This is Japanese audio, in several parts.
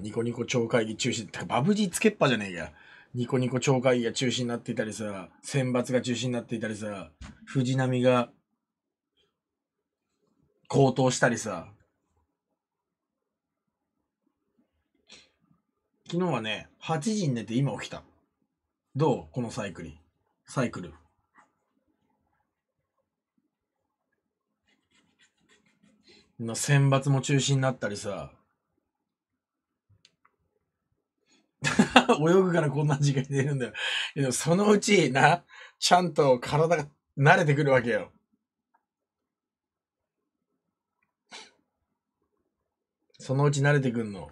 ニコニコ町会議中止、てかバブジーつけっぱじゃねえや。ニコニコ町会議が中止になっていたりさ、選抜が中止になっていたりさ、藤波が高騰したりさ。昨日はね、8時に寝て今起きた。どうこのサイクル。サイクル。の選抜も中止になったりさ。泳ぐからこんな時間に出るんだよ。でもそのうちな、ちゃんと体が慣れてくるわけよ。そのうち慣れてくんの。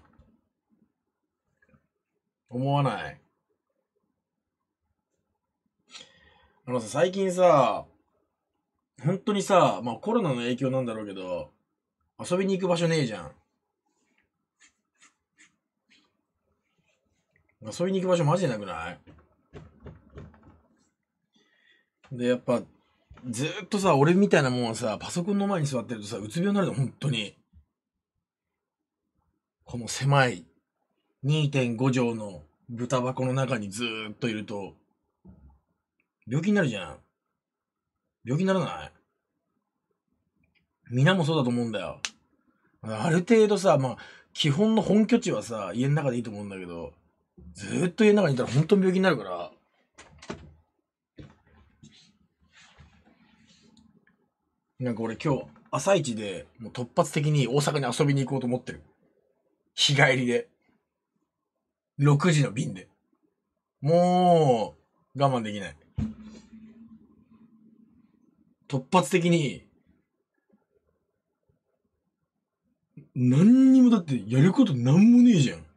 思わないあのさ、最近さ、本当にさ、まあコロナの影響なんだろうけど、遊びに行く場所ねえじゃん。遊びに行く場所マジでなくないで、やっぱ、ずっとさ、俺みたいなもんはさ、パソコンの前に座ってるとさ、うつ病になるの、本当に。この狭い2.5畳の豚箱の中にずっといると、病気になるじゃん。病気にならない皆もそうだと思うんだよ。ある程度さ、まあ、基本の本拠地はさ、家の中でいいと思うんだけど、ずっと家の中にいたら本当に病気になるから。なんか俺今日、朝一でもう突発的に大阪に遊びに行こうと思ってる。日帰りで。6時の便で。もう、我慢できない。突発的に、何にもだってやることなんもねえじゃん。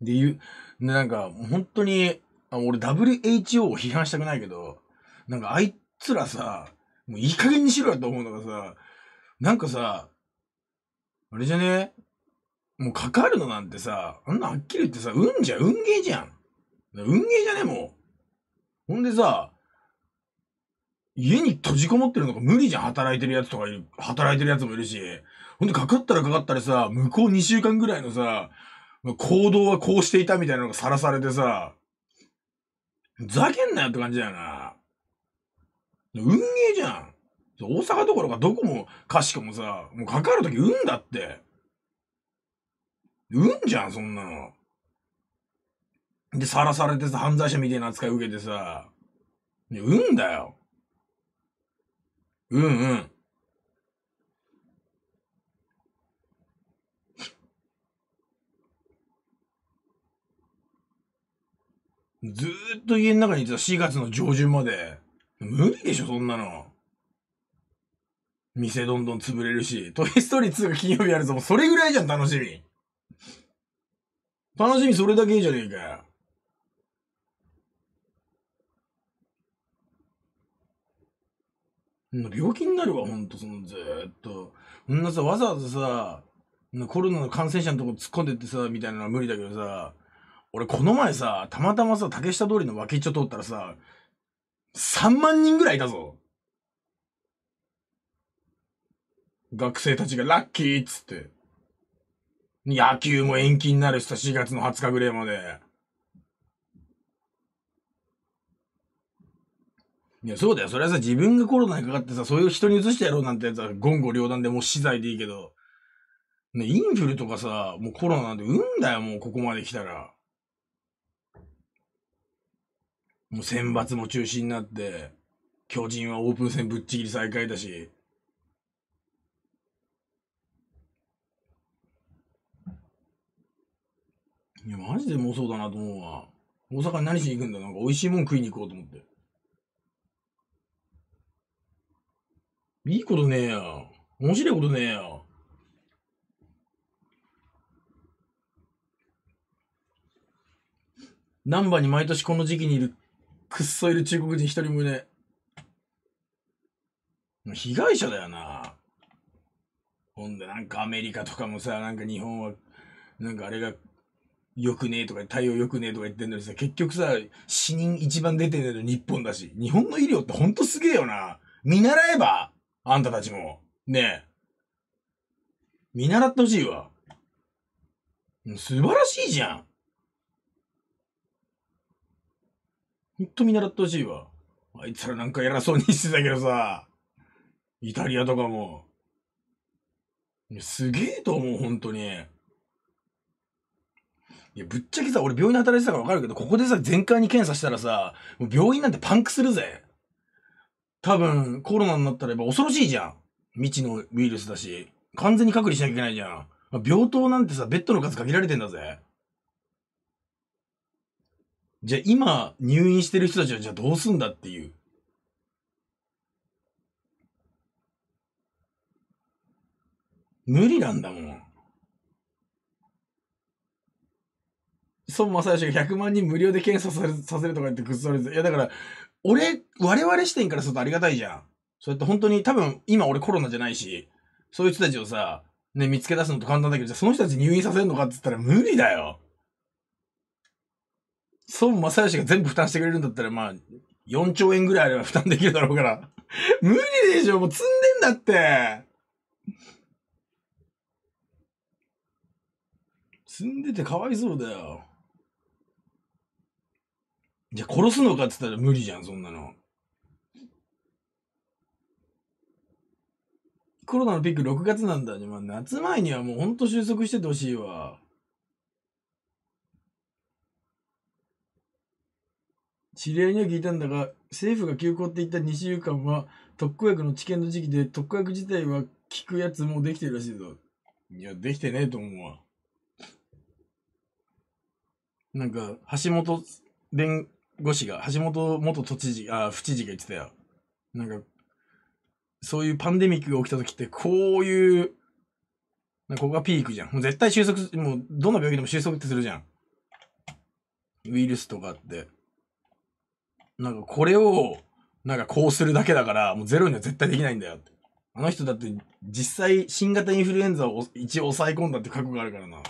で、言う、で、なんか、本当に、あ俺 WHO を批判したくないけど、なんかあいつらさ、もういい加減にしろやと思うのがさ、なんかさ、あれじゃねもうかかるのなんてさ、あんなはっきり言ってさ、運じゃん、運ゲーじゃん。運ゲーじゃねえもん。ほんでさ、家に閉じこもってるのが無理じゃん、働いてるやつとかいる、働いてるやつもいるし。ほんでかかったらかかったらさ、向こう2週間ぐらいのさ、行動はこうしていたみたいなのがさらされてさ、ざけんなよって感じだよな。運ゲーじゃん。大阪どころかどこもかしこもさ、もうかかるとき運だって。運じゃん、そんなの。で、さらされてさ、犯罪者みたいな扱い受けてさ、運だよ。うんうん。ずーっと家の中にいてた4月の上旬まで。無理でしょ、そんなの。店どんどん潰れるし、トイストーリー2が金曜日やるぞ。もうそれぐらいじゃん、楽しみ。楽しみそれだけじゃねえかよ。病気になるわ、ほんと、その、ずーっと。そんなさ、わざわざさ、コロナの感染者のとこ突っ込んでってさ、みたいなのは無理だけどさ、俺この前さ、たまたまさ、竹下通りの脇っちょ通ったらさ、3万人ぐらいいたぞ。学生たちがラッキーっつって。野球も延期になるしさ、4月の20日ぐらいまで。いや、そうだよ。それはさ、自分がコロナにかかってさ、そういう人に移してやろうなんてやつは言語両断でもう資材でいいけど、ね、インフルとかさ、もうコロナなんてうんだよ、もうここまで来たら。もう選抜も中止になって、巨人はオープン戦ぶっちぎり再開だし、いや、マジでもうそうだなと思うわ。大阪に何しに行くんだなんか美味しいもん食いに行こうと思って。いいことねえや。面白いことねえや。難波に毎年この時期にいるくっそいる中国人一人もいない。被害者だよな。ほんで、なんかアメリカとかもさ、なんか日本は、なんかあれが良くねえとか、対応良くねえとか言ってんのにさ、結局さ、死人一番出てるの日本だし、日本の医療ってほんとすげえよな。見習えば、あんたたちも。ねえ。見習ってほしいわ。素晴らしいじゃん。ほんと見習ってほしいわ。あいつらなんか偉そうにしてたけどさ、イタリアとかも。すげえと思う、本当に。いや、ぶっちゃけさ、俺病院で働いてたからわかるけど、ここでさ、全開に検査したらさ、もう病院なんてパンクするぜ。多分、コロナになったらやっぱ恐ろしいじゃん。未知のウイルスだし、完全に隔離しなきゃいけないじゃん。病棟なんてさ、ベッドの数限られてんだぜ。じゃあ今入院してる人たちはじゃあどうすんだっていう。無理なんだもん。孫正義が100万人無料で検査させさせるとか言ってぐっそりいやだから、俺、我々視点からするとありがたいじゃん。そうやって本当に多分今俺コロナじゃないし、そういう人たちをさ、ね、見つけ出すのと簡単だけど、じゃあその人たち入院させるのかって言ったら無理だよ。孫正義が全部負担してくれるんだったら、まあ、4兆円ぐらいあれば負担できるだろうから。無理でしょもう積んでんだって積んでてかわいそうだよ。じゃ殺すのかって言ったら無理じゃん、そんなの。コロナのピーク6月なんだね。まあ、夏前にはもうほんと収束しててほしいわ。知り合いには聞いたんだが、政府が休校って言った2週間は、特効薬の治験の時期で、特効薬自体は効くやつもできてるらしいぞ。いや、できてねえと思うわ。なんか、橋本弁護士が、橋本元都知事、あ、府知事が言ってたよ。なんか、そういうパンデミックが起きた時って、こういう、ここがピークじゃん。もう絶対収束、もうどの病気でも収束ってするじゃん。ウイルスとかって。なんかこれを、なんかこうするだけだから、もうゼロには絶対できないんだよって。あの人だって実際新型インフルエンザを一応抑え込んだって覚悟があるからな。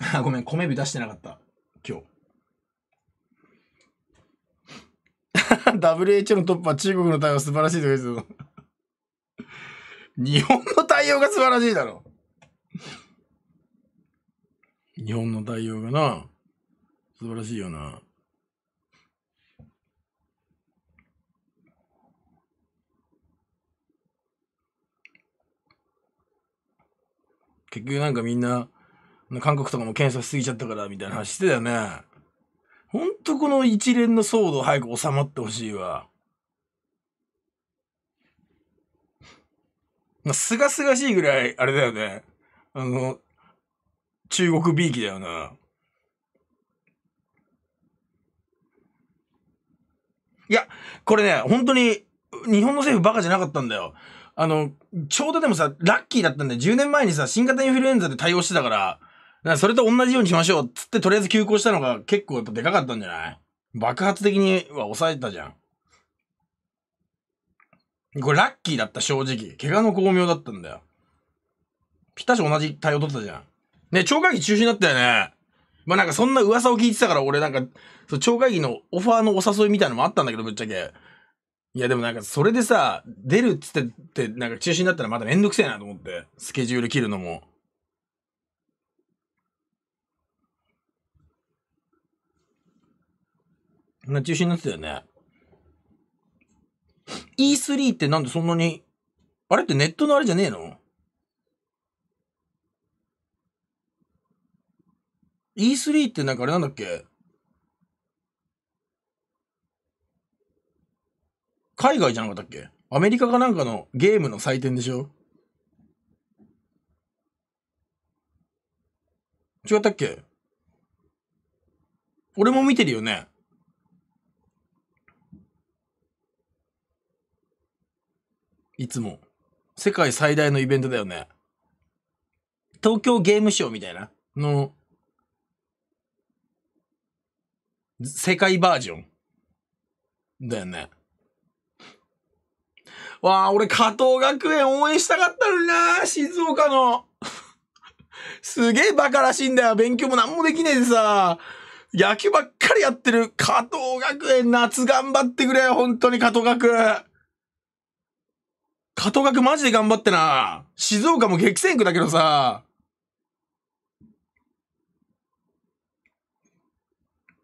あごめん、米火出してなかった。今日。WHO のトップは中国の対応素晴らしいとか言ってた日本の対応が素晴らしいだろ。日本の対応がな、素晴らしいよな。結局なんかみんな、韓国とかも検査しすぎちゃったから、みたいな話してたよね。ほんとこの一連の騒動早く収まってほしいわ。まあ、すがすがしいぐらい、あれだよね。あの、中国 B 機だよな。いや、これね、本当に、日本の政府バカじゃなかったんだよ。あの、ちょうどでもさ、ラッキーだったんだよ。10年前にさ、新型インフルエンザで対応してたから、からそれと同じようにしましょう。つって、とりあえず休校したのが結構やっぱでかかったんじゃない爆発的には抑えたじゃん。これラッキーだった、正直。怪我の巧妙だったんだよ。ぴったし同じ対応取ったじゃん。ね、超会議中止になったよね。まあなんかそんな噂を聞いてたから俺なんか、そ超会議のオファーのお誘いみたいのもあったんだけど、ぶっちゃけ。いやでもなんかそれでさ、出るっつってって、なんか中止になったらまためんどくせえなと思って。スケジュール切るのも。な、中止になってたよね。E3 ってなんでそんなに、あれってネットのあれじゃねえの E3 ってなんかあれなんだっけ海外じゃなかったっけアメリカかなんかのゲームの祭典でしょ違ったっけ俺も見てるよね。いつも。世界最大のイベントだよね。東京ゲームショウみたいなの世界バージョン。だよね。わあ、俺、加藤学園応援したかったのにな静岡の。すげえバカらしいんだよ。勉強も何もできねえでさ。野球ばっかりやってる加藤学園夏頑張ってくれ。本当に加藤学。加藤学マジで頑張ってな。静岡も激戦区だけどさ。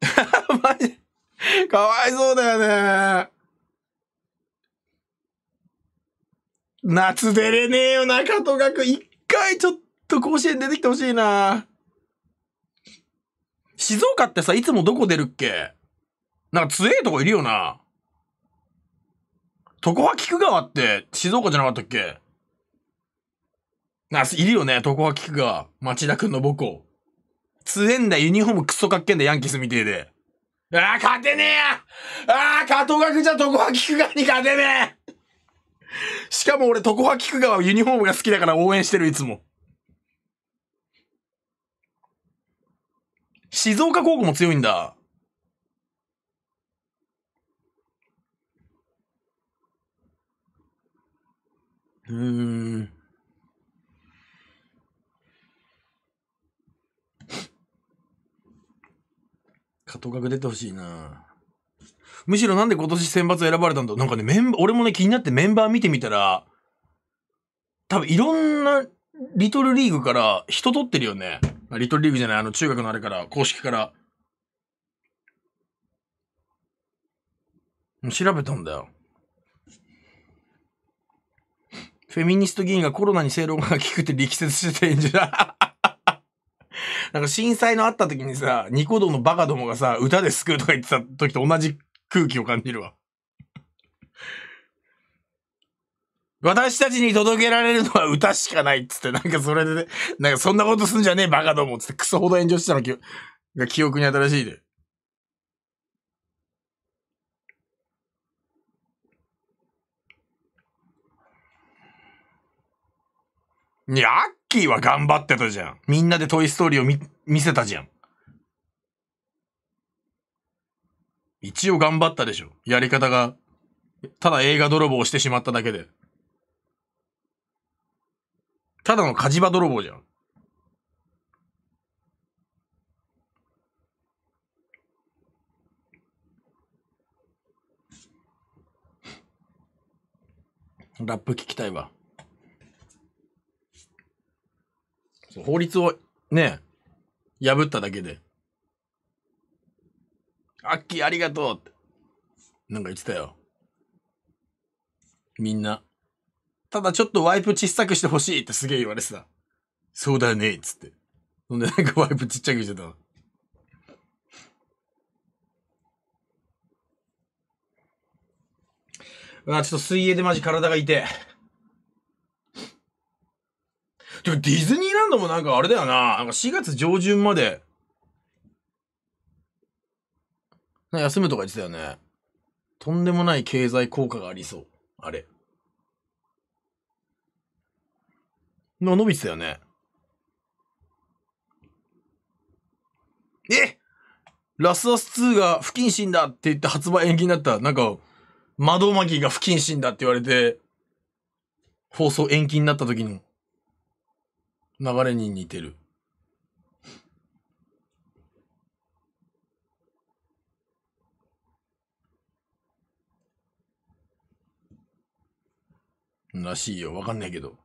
マジかわいそうだよね。夏出れねえよな、加藤学。一回ちょっと甲子園出てきてほしいな。静岡ってさ、いつもどこ出るっけなんか強えとこいるよな。床は菊川って静岡じゃなかったっけないるよね、床は菊川。町田くんの母校。強えんだ、ユニフォームクソかっけんだ、ヤンキースみてえで。ああ、勝てねえやああ、加藤学じゃ、徳川菊川に勝てねえしかも俺、徳く菊川ユニフォームが好きだから応援してる、いつも。静岡高校も強いんだ。うーん。加藤学出てほしいなむしろなんで今年選抜選ばれたんだなんかね、メンバー、俺もね、気になってメンバー見てみたら、多分いろんなリトルリーグから人取ってるよね。リトルリーグじゃない、あの中学のあれから、公式から。調べたんだよ。フェミニスト議員がコロナに正論が効くって力説してた演じだ。なんか震災のあった時にさ、ニコ動のバカどもがさ、歌で救うとか言ってた時と同じ空気を感じるわ。私たちに届けられるのは歌しかないっつって、なんかそれで、ね、なんかそんなことすんじゃねえバカどもっつってクソほど炎上してたのが記憶に新しいで。にゃっキーは頑張ってたじゃん。みんなでトイストーリーを見、見せたじゃん。一応頑張ったでしょ。やり方が。ただ映画泥棒をしてしまっただけで。ただの火事場泥棒じゃん。ラップ聞きたいわ。法律をね、破っただけで。アッキーありがとうって。なんか言ってたよ。みんな。ただちょっとワイプ小さくしてほしいってすげえ言われてた。そうだね、っつって。ほんでなんかワイプちっちゃくしてた。うわ、ちょっと水泳でマジ体が痛い。でもディズニーランドもなんかあれだよな。なんか4月上旬まで、休むとか言ってたよね。とんでもない経済効果がありそう。あれ。の伸びてたよね。えラスアス2が不謹慎だって言って発売延期になった。なんか、窓巻きが不謹慎だって言われて、放送延期になった時の流れに似てる。らしいよ。わかんないけど。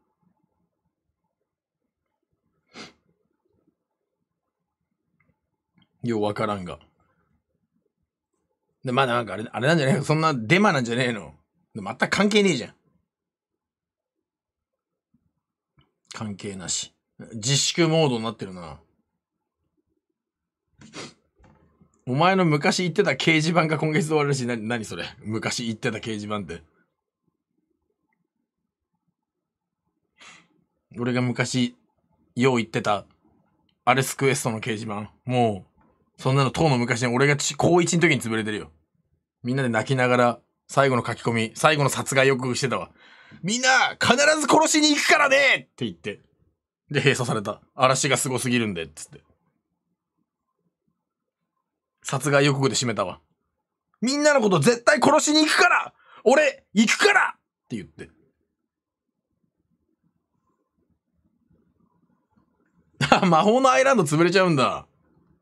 ようわからんが。で、まだ、あ、なんかあれ、あれなんじゃねえのそんなデマなんじゃねえの全く関係ねえじゃん。関係なし。自粛モードになってるな。お前の昔言ってた掲示板が今月終わるし、な、なにそれ昔言ってた掲示板って。俺が昔、よう言ってた、アレスクエストの掲示板。もう、そんなの、当の昔に俺が高1の時に潰れてるよ。みんなで泣きながら、最後の書き込み、最後の殺害予告してたわ。みんな、必ず殺しに行くからねって言って。で、閉鎖された。嵐がすごすぎるんで、つって。殺害予告で締めたわ。みんなのこと絶対殺しに行くから俺、行くからって言って。魔法のアイランド潰れちゃうんだ。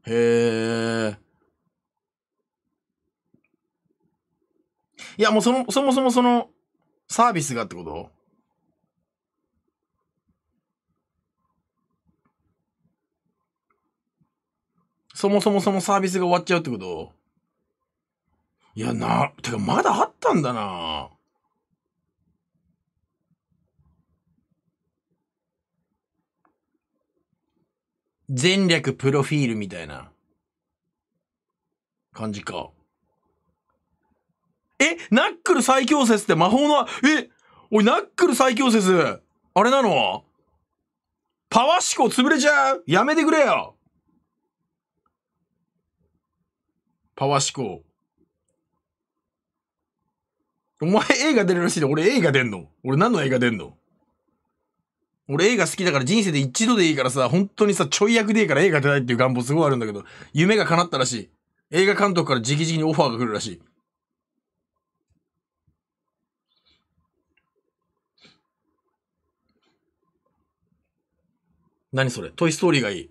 へえ。いや、もうその、そもそもその、サービスがってことそもそもそのサービスが終わっちゃうってこといや、な、てかまだあったんだな全略プロフィールみたいな感じか。え、ナックル最強説って魔法の、え、おい、ナックル最強説、あれなのパワーシコ潰れちゃうやめてくれよパワー思考。お前映画出るらしいで、俺映画出んの俺何の映画出んの俺映画好きだから人生で一度でいいからさ、本当にさ、ちょい役でいいから映画出ないっていう願望すごいあるんだけど、夢が叶ったらしい。映画監督から直々にオファーが来るらしい。何それトイストーリーがいい。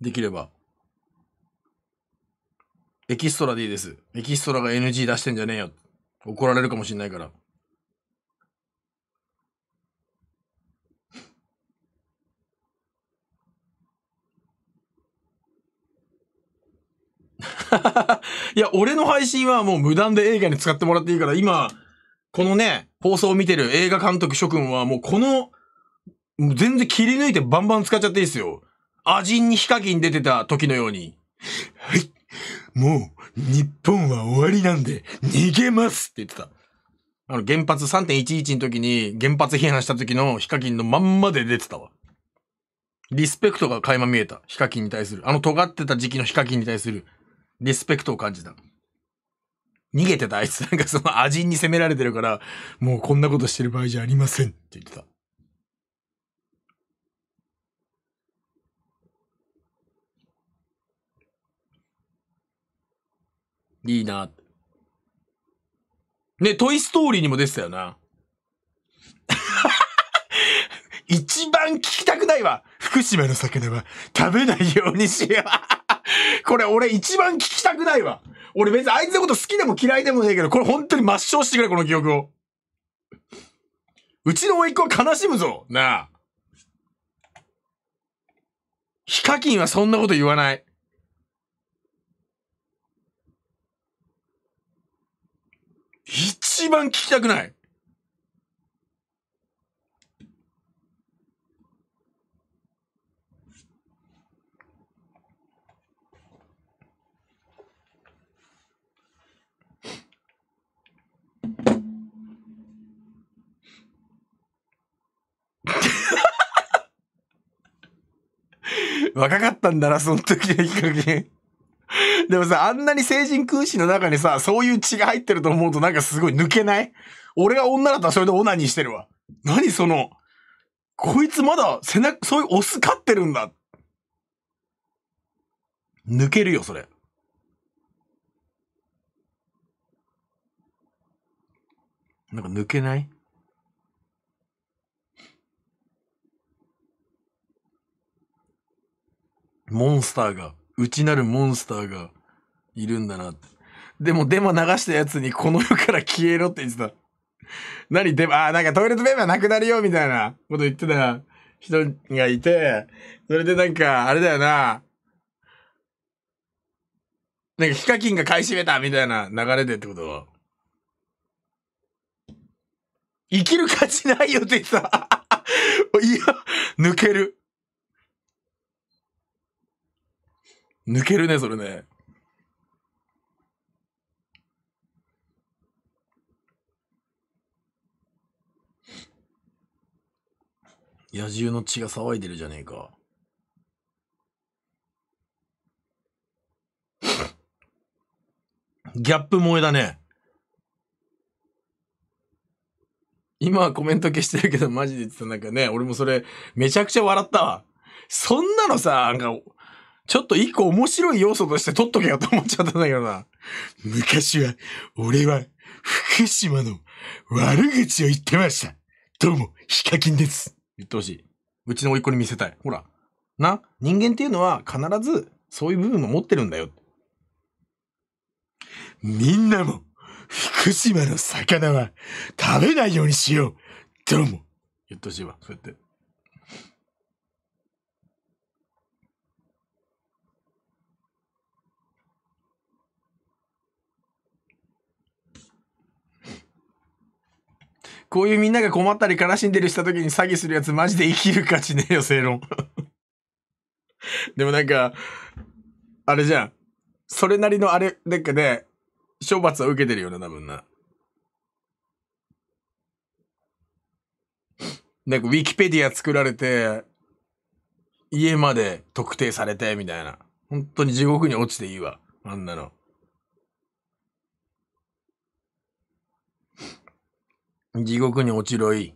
できれば。エキストラでいいです。エキストラが NG 出してんじゃねえよ。怒られるかもしんないから。いや、俺の配信はもう無断で映画に使ってもらっていいから、今、このね、放送を見てる映画監督諸君はもうこの、全然切り抜いてバンバン使っちゃっていいですよ。アジンにヒカキン出てた時のように。はい。もう、日本は終わりなんで、逃げますって言ってた。あの、原発3.11の時に、原発批判した時のヒカキンのまんまで出てたわ。リスペクトが垣間見えた。ヒカキンに対する。あの尖ってた時期のヒカキンに対する、リスペクトを感じた。逃げてたあいつ。なんかその味に責められてるから、もうこんなことしてる場合じゃありませんって言ってた。いいなね、トイストーリーにも出てたよな。一番聞きたくないわ。福島の魚は食べないようにしよう。これ俺一番聞きたくないわ。俺別にあいつのこと好きでも嫌いでもねえけど、これ本当に抹消してくれ、この記憶を。うちの甥っ子は悲しむぞ。なあ。ヒカキンはそんなこと言わない。一番聞きたくない。若かったんだな、その時はいい加減。でもさ、あんなに成人空詞の中にさ、そういう血が入ってると思うとなんかすごい抜けない俺が女だったらそれでオナニーしてるわ。何その、こいつまだ背中、そういうオス飼ってるんだ。抜けるよ、それ。なんか抜けないモンスターが、内なるモンスターが、いるんだなでもデマ流したやつにこの世から消えろって言ってた。何デマ、あ、なんかトイレットペーパーなくなるよみたいなこと言ってた人がいて、それでなんか、あれだよな。なんかヒカキンが買い占めたみたいな流れでってこと生きる価値ないよって言ってた。いや、抜ける。抜けるね、それね。野獣の血が騒いでるじゃねえか。ギャップ萌えだね。今はコメント消してるけど、マジで言ってたなんかね、俺もそれ、めちゃくちゃ笑ったわ。そんなのさ、なんか、ちょっと一個面白い要素として取っとけよと思っちゃったんだけどな。昔は、俺は、福島の悪口を言ってました。どうも、ヒカキンです。言ってほしい。うちの甥っ子に見せたい。ほら。な、人間っていうのは必ずそういう部分も持ってるんだよ。みんなも、福島の魚は食べないようにしよう。どうも。言ってほしいわ、そうやって。こういうみんなが困ったり悲しんでるした時に詐欺するやつマジで生きる価値ねえよ、正論。でもなんか、あれじゃん。それなりのあれ、なんかね、処罰は受けてるよな、多分な。なんか、ウィキペディア作られて、家まで特定されて、みたいな。本当に地獄に落ちていいわ。あんなの。地獄に落ちろい。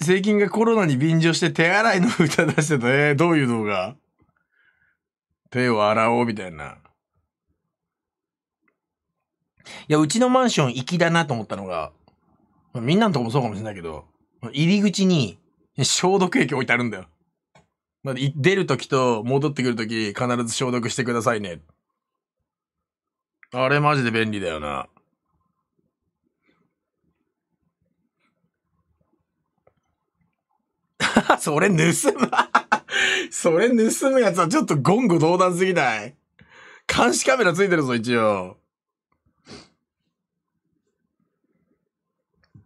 税金がコロナに便乗して手洗いの歌出してた。えー、どういう動画手を洗おうみたいな。いや、うちのマンション行きだなと思ったのが、みんなのとこもそうかもしれないけど、入り口に、消毒液置いてあるんだよ。まあ、出るときと戻ってくるとき、必ず消毒してくださいね。あれマジで便利だよな。それ盗む それ盗むやつはちょっと言語道断すぎない監視カメラついてるぞ、一応。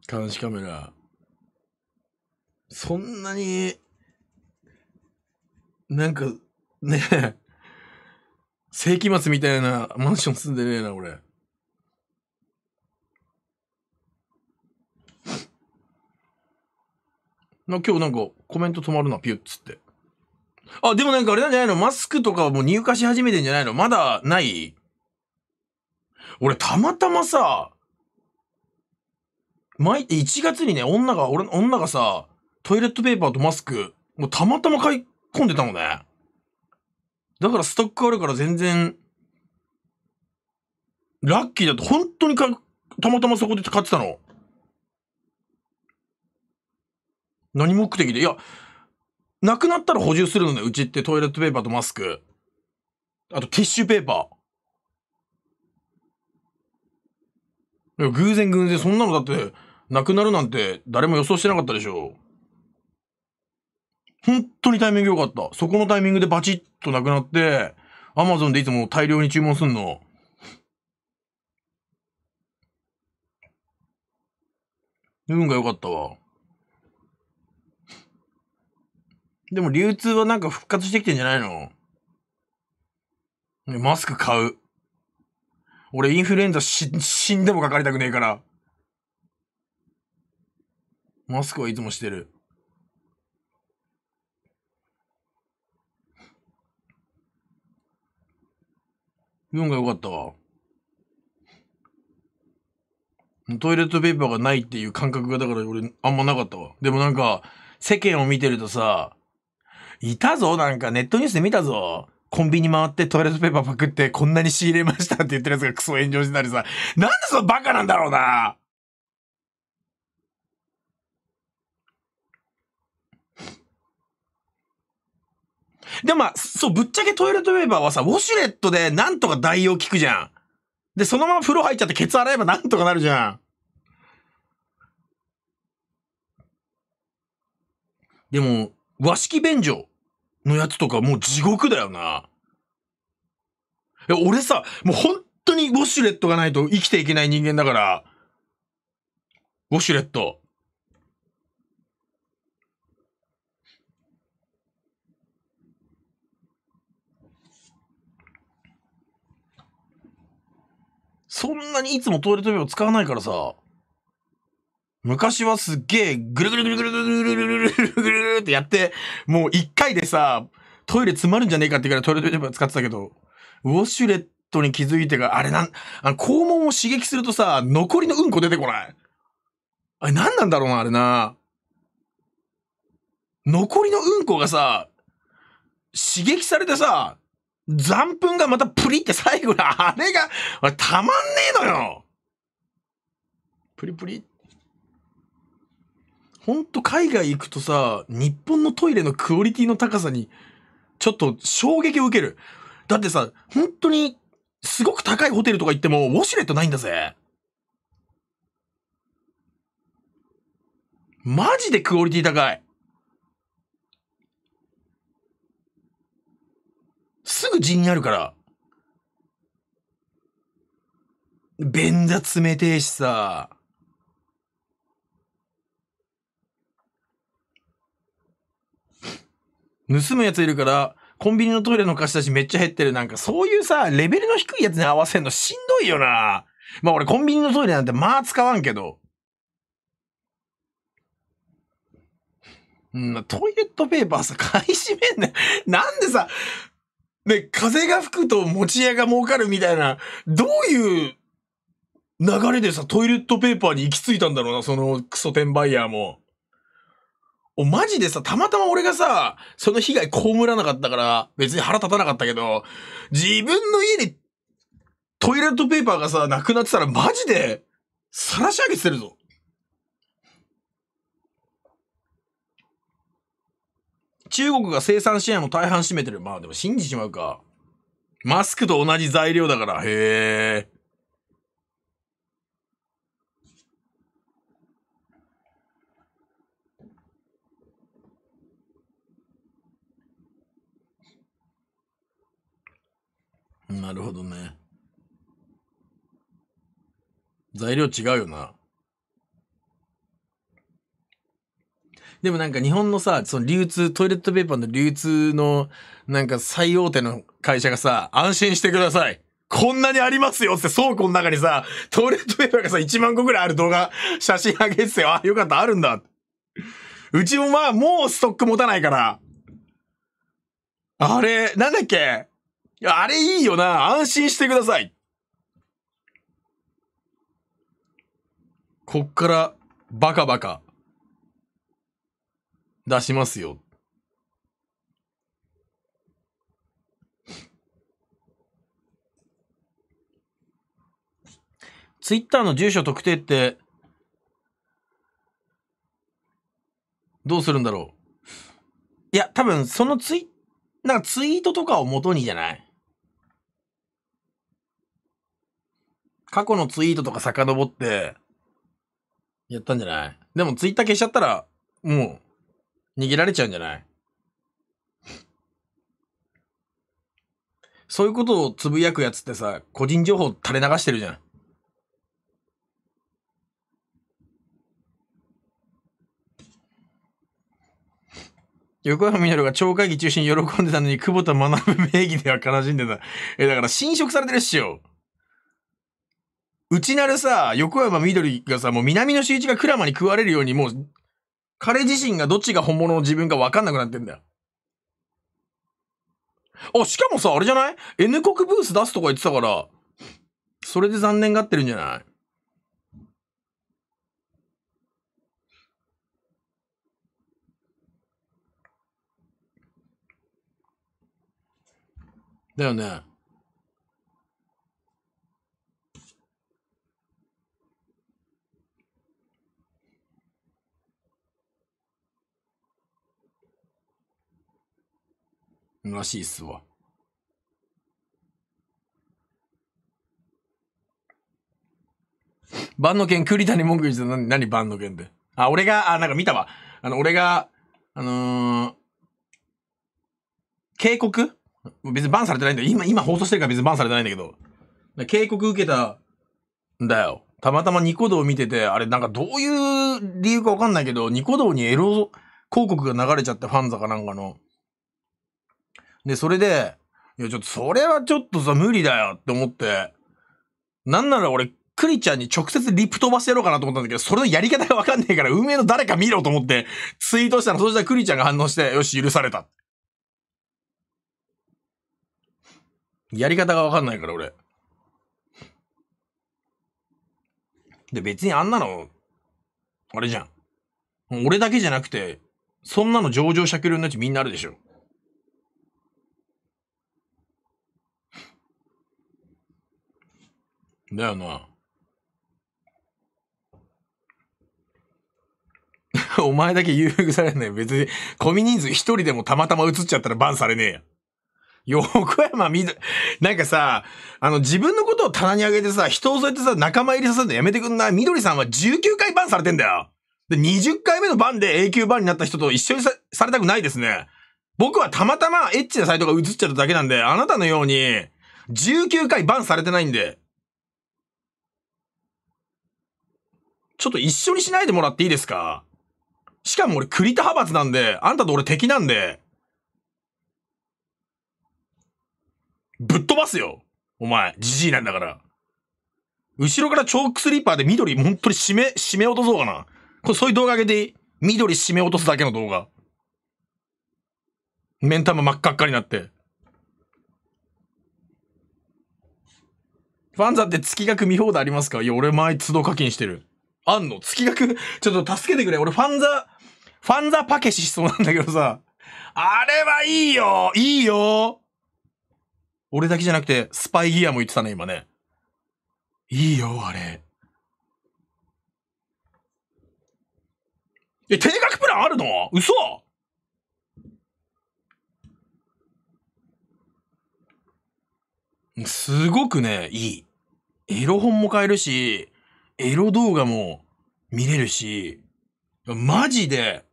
監視カメラ。そんなに、なんか、ねえ、世紀末みたいなマンション住んでねえな、俺。今日なんかコメント止まるな、ピュッつって。あ、でもなんかあれなんじゃないのマスクとかもう入荷し始めてんじゃないのまだない俺たまたまさ、毎、1月にね、女が、俺、女がさ、トイレットペーパーとマスク、もうたまたま買い込んでたのね。だからストックあるから全然、ラッキーだと本当にか、たまたまそこで買ってたの。何目的でいや、なくなったら補充するのね、うちってトイレットペーパーとマスク。あとティッシュペーパー。いや、偶然偶然、そんなのだって、なくなるなんて誰も予想してなかったでしょう。本当にタイミング良かった。そこのタイミングでバチッとなくなって、アマゾンでいつも大量に注文すんの。運が良かったわ。でも流通はなんか復活してきてんじゃないのマスク買う。俺インフルエンザし、死んでもかかりたくねえから。マスクはいつもしてる。4が良かったわ。トイレットペーパーがないっていう感覚がだから俺あんまなかったわ。でもなんか世間を見てるとさ、いたぞなんかネットニュースで見たぞ。コンビニ回ってトイレットペーパーパクってこんなに仕入れましたって言ってるやつがクソ炎上したりさ。なんでそのバカなんだろうなでもまあ、そう、ぶっちゃけトイレットペーパーはさ、ウォシュレットでなんとか代用効くじゃん。で、そのまま風呂入っちゃってケツ洗えばなんとかなるじゃん。でも、和式便所のやつとかもう地獄だよな。いや、俺さ、もう本当にウォシュレットがないと生きていけない人間だから、ウォシュレット。そんなにいつもトイレットペーパー使わないからさ、昔はすっげえぐるぐるぐるぐるぐるぐるぐるぐるぐるってやって、もう一回でさ、トイレ詰まるんじゃねえかってからトイレットペーパー使ってたけど、ウォッシュレットに気づいてが、あれなん、あの、肛門を刺激するとさ、残りのうんこ出てこない。あれ何なんだろうな、あれな。残りのうんこがさ、刺激されてさ、残粉がまたプリって最後のあれが、たまんねえのよプリプリ。ほんと海外行くとさ、日本のトイレのクオリティの高さに、ちょっと衝撃を受ける。だってさ、本当に、すごく高いホテルとか行っても、ウォシュレットないんだぜ。マジでクオリティ高い。すぐ陣になるから。便座冷てえしさ。盗むやついるから、コンビニのトイレの貸し出しめっちゃ減ってる。なんかそういうさ、レベルの低いやつに合わせんのしんどいよな。まあ俺コンビニのトイレなんてまあ使わんけど。うん、トイレットペーパーさ、買い占めんね。なんでさ、ね、風が吹くと持ち屋が儲かるみたいな、どういう流れでさ、トイレットペーパーに行き着いたんだろうな、そのクソテバイヤーも。お、マジでさ、たまたま俺がさ、その被害被らなかったから、別に腹立たなかったけど、自分の家にトイレットペーパーがさ、なくなってたらマジで、晒し上げてるぞ。中国が生産支援の大半占めてる。まあでも信じちまうか。マスクと同じ材料だから。へえ。なるほどね。材料違うよな。でもなんか日本のさ、その流通、トイレットペーパーの流通の、なんか最大手の会社がさ、安心してください。こんなにありますよって倉庫の中にさ、トイレットペーパーがさ、1万個ぐらいある動画、写真あげてて、あ、よかった、あるんだ。うちもまあ、もうストック持たないから。あれ、なんだっけあれいいよな。安心してください。こっから、バカバカ。出しますよ。ツイッターの住所特定って、どうするんだろう。いや、多分、そのツイ、なんかツイートとかを元にじゃない過去のツイートとか遡って、やったんじゃないでもツイッター消しちゃったら、もう、逃げられちゃうんじゃない そういうことをつぶやくやつってさ、個人情報垂れ流してるじゃん。横山みなるが超会議中心に喜んでたのに、久保田学名義では悲しんでた。え、だから侵食されてるっしょ。うちなるさ、横山みどりがさ、もう南の周一が鞍馬に食われるように、もう彼自身がどっちが本物の自分か分かんなくなってんだよ。あ、しかもさ、あれじゃない ?N 国ブース出すとか言ってたから、それで残念がってるんじゃないだよね。楽しいっすわ。万の剣、栗谷文句言ってた何、バ万の剣って。あ、俺が、あ、なんか見たわ。あの、俺が、あのー、警告別にバンされてないんだよ。今、今放送してるから別にバンされてないんだけど。警告受けたんだよ。たまたまニコ動見てて、あれなんかどういう理由かわかんないけど、ニコ動にエロ広告が流れちゃってファンザかなんかの。で、それで、いや、ちょっと、それはちょっとさ、無理だよって思って、なんなら俺、クリちゃんに直接リプ飛ばしてやろうかなと思ったんだけど、それのやり方がわかんねえから、運営の誰か見ろと思って、ツイートしたら、そしたらクリちゃんが反応して、よし、許された。やり方がわかんないから、俺。で、別にあんなの、あれじゃん。俺だけじゃなくて、そんなの上場酌量のうちみんなあるでしょ。だよな。お前だけ優遇されねん。別に、コミ人数一人でもたまたま映っちゃったらバンされねえや。横山みず、なんかさ、あの、自分のことを棚に上げてさ、人をそうやってさ、仲間入りさせるのやめてくんなみどりさんは19回バンされてんだよ。で、20回目のバンで永久バンになった人と一緒にさされたくないですね。僕はたまたまエッチなサイトが映っちゃっただけなんで、あなたのように、19回バンされてないんで、ちょっと一緒にしないでもらっていいですかしかも俺栗田派閥なんで、あんたと俺敵なんで、ぶっ飛ばすよお前、じじいなんだから。後ろからチョークスリーパーで緑、本当に締め、締め落とそうかな。これそういう動画上げていい緑締め落とすだけの動画。目ん玉真っ赤っかになって。ファンザって月額見放題ありますかいや、俺毎都度課金してる。あんの月額、ちょっと助けてくれ。俺ファンザ、ファンザパケシしそうなんだけどさ。あれはいいよいいよ俺だけじゃなくて、スパイギアも言ってたね、今ね。いいよ、あれ。え、定額プランあるの嘘すごくね、いい。エロ本も買えるし、エロ動画も見れるし、マジで、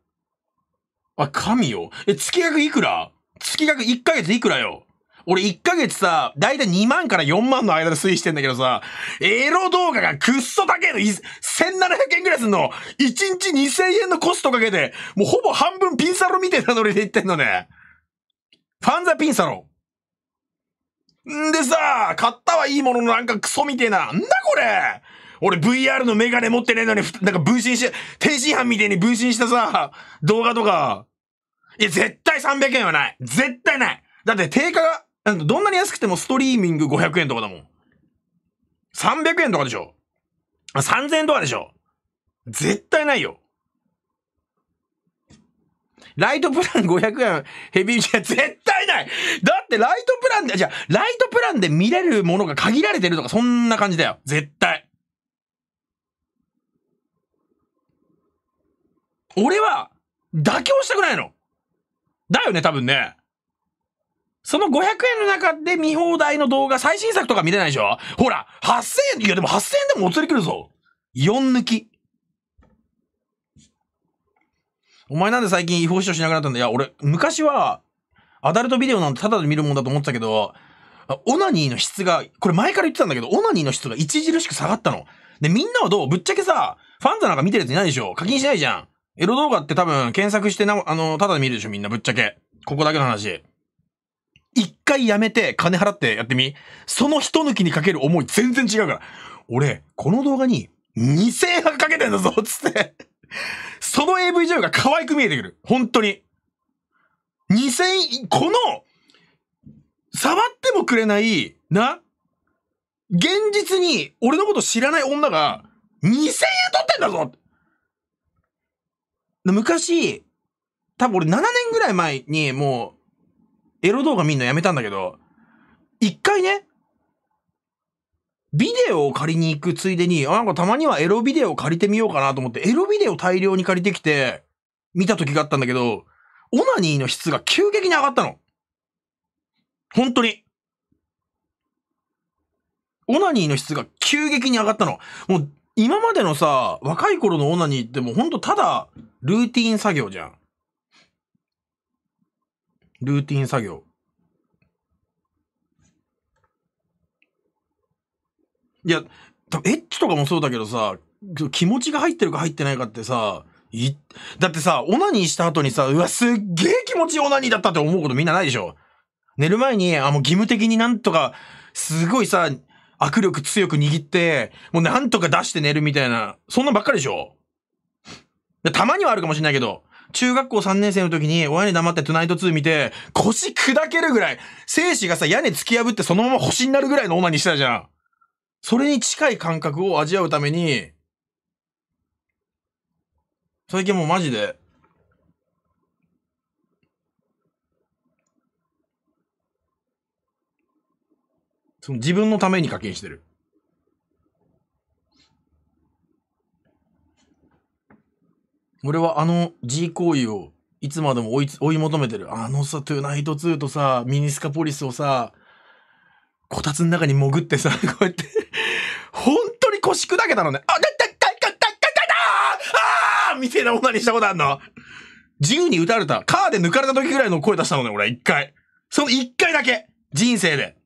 あ、神よ。え、月額いくら月額1ヶ月いくらよ俺1ヶ月さ、だいたい2万から4万の間で推移してんだけどさ、エロ動画がくっそ高けの、1700円ぐらいすんの !1 日2000円のコストかけて、もうほぼ半分ピンサロみたいなノリで言ってんのね。ファンザピンサロ。んでさ、買ったはいいもののなんかクソみてえな。んだこれ俺 VR のメガネ持ってねえのに、なんか分身して、天津飯みたいに分身したさ、動画とか。いや、絶対300円はない。絶対ない。だって定価が、どんなに安くてもストリーミング500円とかだもん。300円とかでしょ。3000円とかでしょ。絶対ないよ。ライトプラン500円、ヘビーじゃ絶対ないだってライトプランで、じゃあ、ライトプランで見れるものが限られてるとか、そんな感じだよ。絶対。俺は、妥協したくないの。だよね、多分ね。その500円の中で見放題の動画、最新作とか見れないでしょほら、8000円、いやでも8000円でもお釣り来るぞ。4抜き。お前なんで最近違法視聴しなくなったんだいや、俺、昔は、アダルトビデオなんてただで見るもんだと思ってたけど、オナニーの質が、これ前から言ってたんだけど、オナニーの質が著しく下がったの。で、みんなはどうぶっちゃけさ、ファンザなんか見てるやついないでしょ課金しないじゃん。エロ動画って多分検索してな、あの、ただで見るでしょみんなぶっちゃけ。ここだけの話。一回やめて金払ってやってみその一抜きにかける思い全然違うから。俺、この動画に2000円かけてんだぞつってその AV 女優が可愛く見えてくる。本当に。2000、この、触ってもくれない、な、現実に俺のこと知らない女が2000円取ってんだぞ昔、多分俺7年ぐらい前にもう、エロ動画見んのやめたんだけど、一回ね、ビデオを借りに行くついでに、なんかたまにはエロビデオを借りてみようかなと思って、エロビデオ大量に借りてきて、見た時があったんだけど、オナニーの質が急激に上がったの。本当に。オナニーの質が急激に上がったの。もう、今までのさ、若い頃のオナニーってもうほんとただ、ルーティン作業じゃん。ルーティン作業。いや、多分エッチとかもそうだけどさ、気持ちが入ってるか入ってないかってさ、い、だってさ、オナニーした後にさ、うわ、すっげえ気持ちいいオナニーだったって思うことみんなないでしょ寝る前に、あ、もう義務的になんとか、すごいさ、握力強く握って、もうなんとか出して寝るみたいな、そんなばっかりでしょたまにはあるかもしれないけど、中学校3年生の時に親に黙ってトゥナイト2見て、腰砕けるぐらい、精子がさ、屋根突き破ってそのまま星になるぐらいのオナにしたじゃん。それに近い感覚を味わうために、最近もうマジで、その自分のために課金してる。俺はあの G 行為をいつまでも追い追い求めてる。あのさ、トゥナイト2とさ、ミニスカポリスをさ、こたつの中に潜ってさ、こうやって本当に腰砕けたのね。あ、だ、だ、だ、だ、だ、だ、だ、ああみたいな女にしたことあんの銃に撃たれた。カーで抜かれた時ぐらいの声出したのね、俺、一回。その一回だけ。人生で。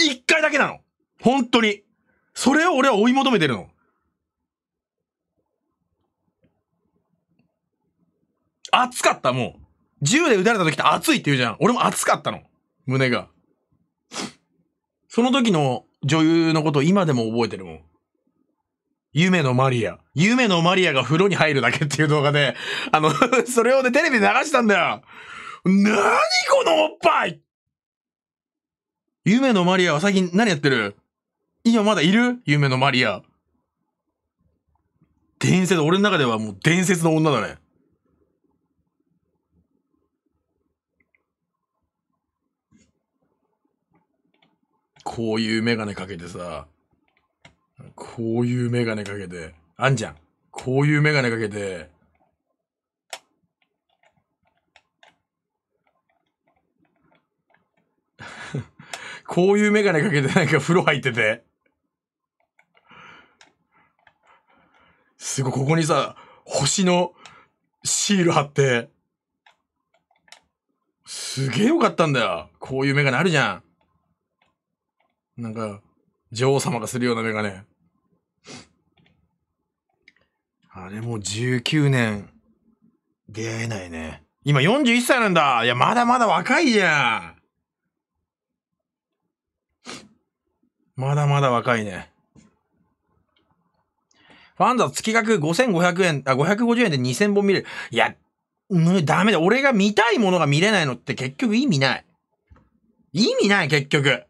一回だけなの。本当に。それを俺は追い求めてるの。暑かった、もう。銃で撃たれた時って暑いって言うじゃん。俺も暑かったの。胸が。その時の女優のことを今でも覚えてるもん。夢のマリア。夢のマリアが風呂に入るだけっていう動画で、あの それをね、テレビで流したんだよ。なにこのおっぱい夢のマリアは最近何やってる今まだいる夢のマリア。伝説、俺の中ではもう伝説の女だね。こういうメガネかけてさ、こういうメガネかけて、あんじゃん。こういうメガネかけて、こういうメガネかけてなんか風呂入ってて。すごい、ここにさ、星のシール貼って。すげえよかったんだよ。こういうメガネあるじゃん。なんか、女王様がするようなメガネ。あれもう19年出会えないね。今41歳なんだ。いや、まだまだ若いじゃん。まだまだ若いね。ファンだ月額5500円、あ、550円で2000本見れる。いや、ダメだ。俺が見たいものが見れないのって結局意味ない。意味ない、結局。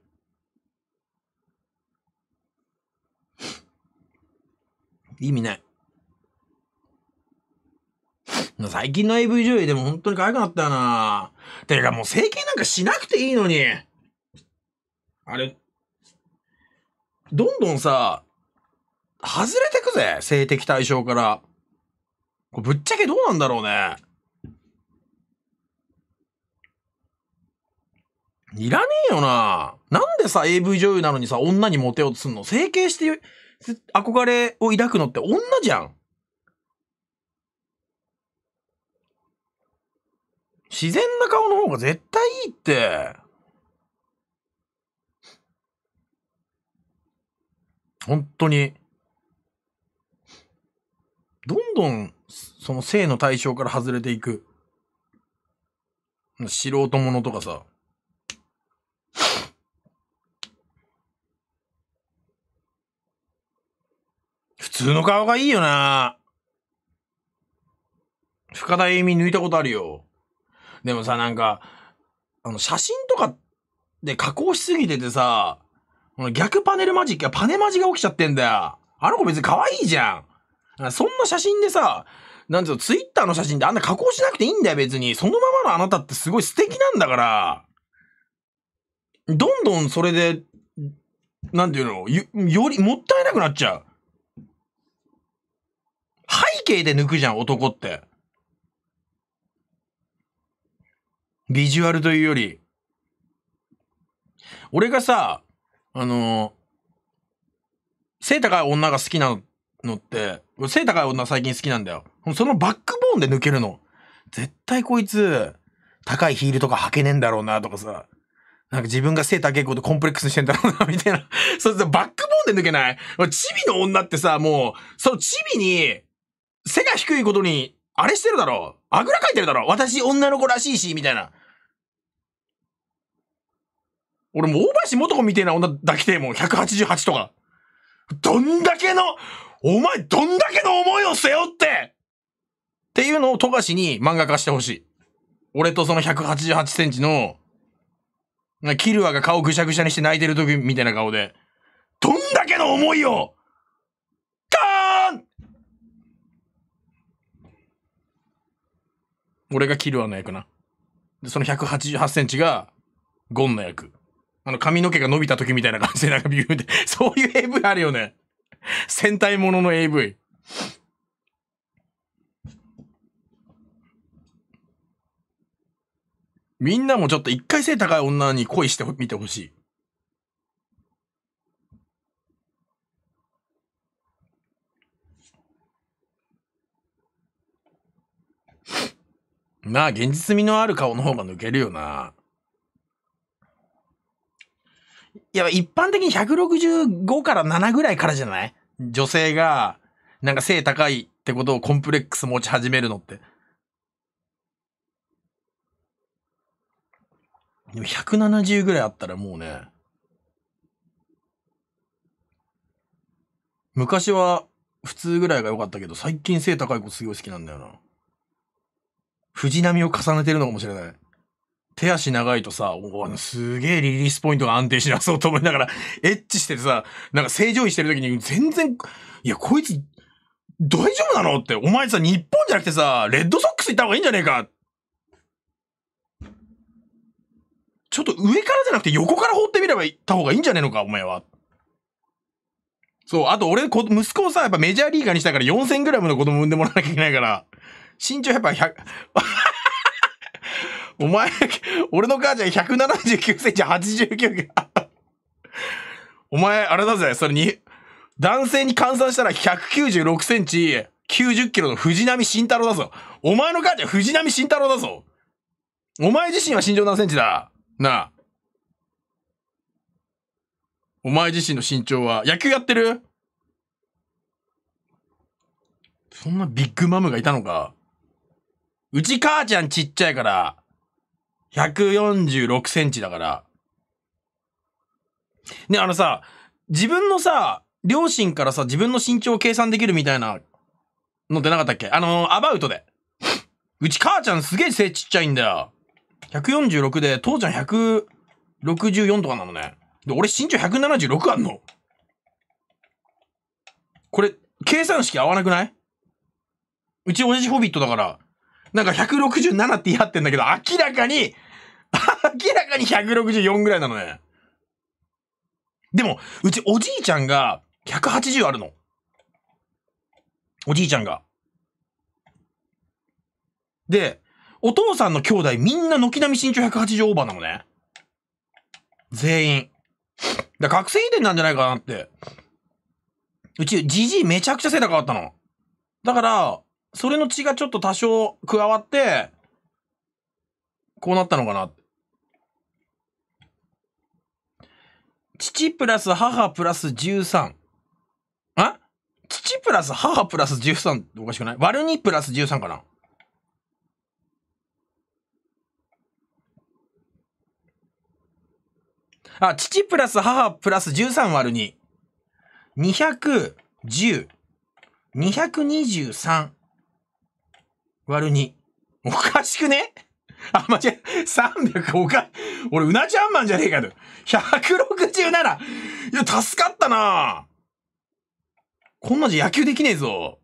意味ない。最近の AV 女優でも本当に可愛くなったよな。てかもう整形なんかしなくていいのに。あれ、どんどんさ、外れてくぜ、性的対象から。これぶっちゃけどうなんだろうね。いらねえよな。なんでさ、AV 女優なのにさ、女にモテようとすんの整形して憧れを抱くのって女じゃん。自然な顔の方が絶対いいって。本当に、どんどん、その性の対象から外れていく。素人ものとかさ。普通の顔がいいよな深田栄美抜いたことあるよ。でもさ、なんか、あの、写真とかで加工しすぎててさ、逆パネルマジック、や、パネマジが起きちゃってんだよ。あの子別に可愛いじゃん。そんな写真でさ、なんていうの、ツイッターの写真であんな加工しなくていいんだよ、別に。そのままのあなたってすごい素敵なんだから。どんどんそれで、なんていうの、よ、より、もったいなくなっちゃう。背景で抜くじゃん、男って。ビジュアルというより。俺がさ、あの、背高い女が好きなのって、背高い女最近好きなんだよ。そのバックボーンで抜けるの。絶対こいつ、高いヒールとか履けねえんだろうなとかさ。なんか自分が背高いことコンプレックスしてんだろうな、みたいな。そうそうバックボーンで抜けないチビの女ってさ、もう、そのチビに、背が低いことに、あれしてるだろあぐらかいてるだろ私女の子らしいし、みたいな。俺も大林素子みたいな女抱きてえもん、188とか。どんだけの、お前どんだけの思いを背負ってっていうのを富樫に漫画化してほしい。俺とその188センチの、キルアが顔ぐしゃぐしゃにして泣いてる時みたいな顔で、どんだけの思いをカーン俺がキルアの役な。で、その188センチが、ゴンの役。あの、髪の毛が伸びた時みたいな感じで、なんかビューて。そういう AV あるよね。戦隊ものの AV。みんなもちょっと一回背高い女に恋してみてほしい。なあ、現実味のある顔の方が抜けるよな。や、一般的に165から7ぐらいからじゃない女性が、なんか背高いってことをコンプレックス持ち始めるのって。でも170ぐらいあったらもうね、昔は普通ぐらいが良かったけど、最近背高い子すごい好きなんだよな。藤波を重ねてるのかもしれない。手足長いとさ、おすげえリリースポイントが安定しなそうと思いながら、エッチしててさ、なんか正常位してる時に全然、いや、こいつ、大丈夫なのって、お前さ、日本じゃなくてさ、レッドソックス行った方がいいんじゃねえかちょっと上からじゃなくて横から放ってみれば行った方がいいんじゃねえのか、お前は。そう、あと俺、息子をさ、やっぱメジャーリーガーにしたから4000グラムの子供産んでもらわなきゃいけないから、身長やっぱ100、お前、俺の母ちゃん179センチ89キロ。お前、あれだぜ、それに、男性に換算したら196センチ90キロの藤波慎太郎だぞ。お前の母ちゃん藤波慎太郎だぞ。お前自身は身長何センチだなあ。お前自身の身長は、野球やってるそんなビッグマムがいたのか。うち母ちゃんちっちゃいから、146センチだから。ね、あのさ、自分のさ、両親からさ、自分の身長を計算できるみたいなのってなかったっけあのー、アバウトで。うち母ちゃんすげえ背ちっちゃいんだよ。146で、父ちゃん164とかなのね。で、俺身長176あんの。これ、計算式合わなくないうち同じホビットだから、なんか167って言い張ってんだけど、明らかに、明らかに164ぐらいなのね。でも、うちおじいちゃんが180あるの。おじいちゃんが。で、お父さんの兄弟みんな軒並み身長180オーバーなのね。全員。だ学生遺伝なんじゃないかなって。うち、じじいめちゃくちゃ背高かったの。だから、それの血がちょっと多少加わって、こうなったのかな。父プラス母プラス13。あ父プラス母プラス13っておかしくない割る2プラス13かなあ、父プラス母プラス13割る2。210。223。割る2。おかしくねあ、間違え、300おか、俺、うなちゃんマンじゃねえかと。167! いや、助かったなこんなんじゃ野球できねえぞ。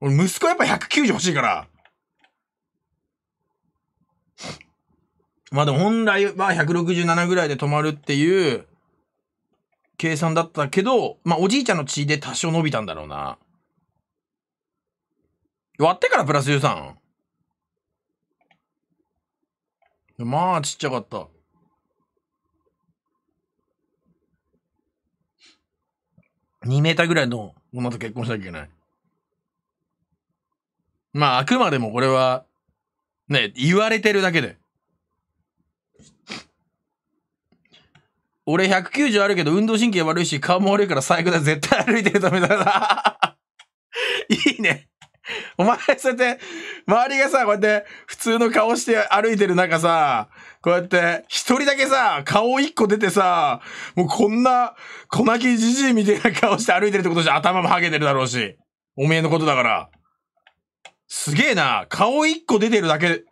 俺、息子やっぱ190欲しいから。まあでも本来は167ぐらいで止まるっていう計算だったけど、まあおじいちゃんの血で多少伸びたんだろうな。割ってからプラス 13? まあ、ちっちゃかった。2メーターぐらいの女と結婚しなきゃいけない。まあ、あくまでもこれは、ね、言われてるだけで。俺190あるけど運動神経悪いし顔も悪いから最悪だ。絶対歩いてるためだな。いいね。お前、そうやって、周りがさ、こうやって、普通の顔して歩いてる中さ、こうやって、一人だけさ、顔一個出てさ、もうこんな、小泣きじじいみたいな顔して歩いてるってことじゃ頭もハゲてるだろうし。おめえのことだから。すげえな。顔一個出てるだけ、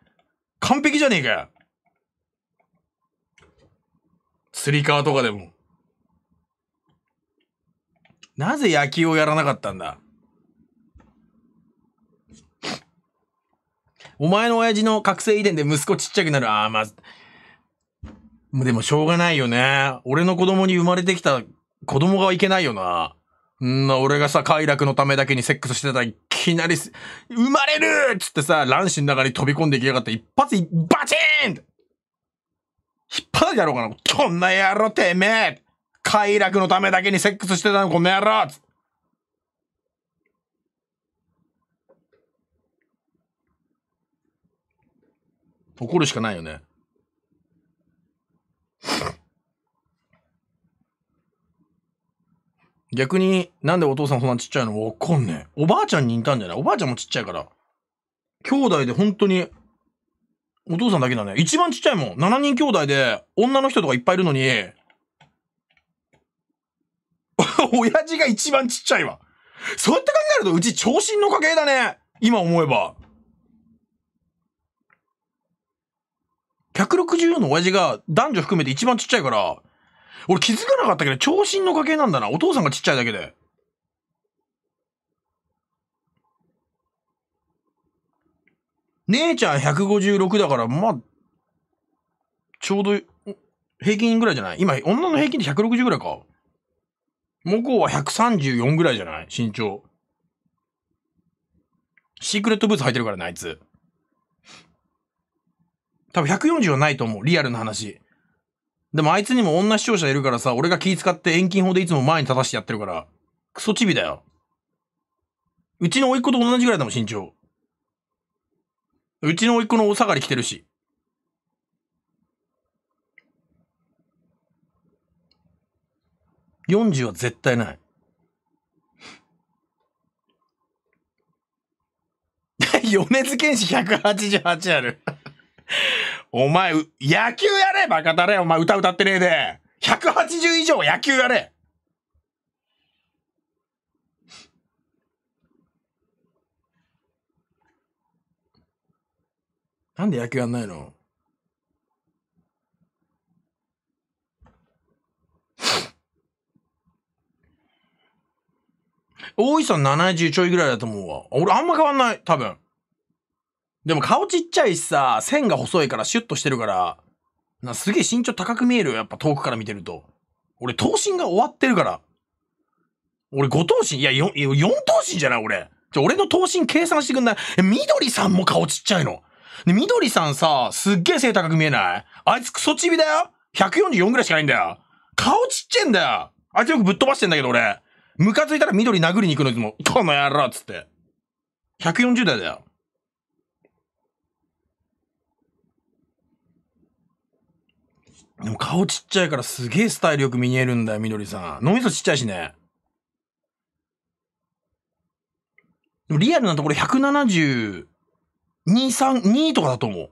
完璧じゃねえかよ。釣り革とかでも。なぜ野球をやらなかったんだお前の親父の覚醒遺伝で息子ちっちゃくなる。ああ、まあ、でもしょうがないよね。俺の子供に生まれてきた子供がいけないよな。んな、俺がさ、快楽のためだけにセックスしてたらいきなり、生まれるっつってさ、卵子の中に飛び込んでいきやがって、一発、バチーンっ引っ張るやろうかな。こんな野郎、てめえ快楽のためだけにセックスしてたの、この野郎つ怒るしかないよね。逆に、なんでお父さんそんなちっちゃいのわかんねえ。おばあちゃんに似たんじゃないおばあちゃんもちっちゃいから。兄弟で本当に、お父さんだけだね。一番ちっちゃいもん。7人兄弟で、女の人とかいっぱいいるのに、親父が一番ちっちゃいわ。そうやって考えると、うち長身の家系だね。今思えば。164の親父が男女含めて一番ちっちゃいから、俺気づかなかったけど、長身の家系なんだな。お父さんがちっちゃいだけで。姉ちゃん156だから、まあ、ちょうど、平均ぐらいじゃない今、女の平均って160ぐらいか。向こうは134ぐらいじゃない身長。シークレットブーツ履いてるからね、あいつ。多分140はないと思う。リアルな話。でもあいつにも女視聴者いるからさ、俺が気使って遠近法でいつも前に立たしてやってるから、クソチビだよ。うちの甥っ子と同じぐらいだもん、身長。うちの甥っ子のお下がり着てるし。40は絶対ない。米津玄師188ある お前、野球やれバカだれお前歌歌ってねえで !180 以上野球やれなんで野球やんないの大井さん70ちょいぐらいだと思うわ。俺あんま変わんない、多分。でも顔ちっちゃいしさ、線が細いからシュッとしてるから、なすげえ身長高く見えるよ。やっぱ遠くから見てると。俺、等身が終わってるから。俺、5等身いや、4、4頭身じゃない俺。じゃ、俺の等身計算してくんない。え、緑さんも顔ちっちゃいの。で、緑さんさ、すっげえ背高く見えないあいつクソチビだよ ?144 ぐらいしかないんだよ。顔ちっちゃいんだよ。あいつよくぶっ飛ばしてんだけど俺。ムカついたら緑殴りに行くのいつも、この野郎っつって。140代だよ。でも顔ちっちゃいからすげえスタイルよく見えるんだよ、みどりさん。脳みそちっちゃいしね。でもリアルなところ172、3、2とかだと思う。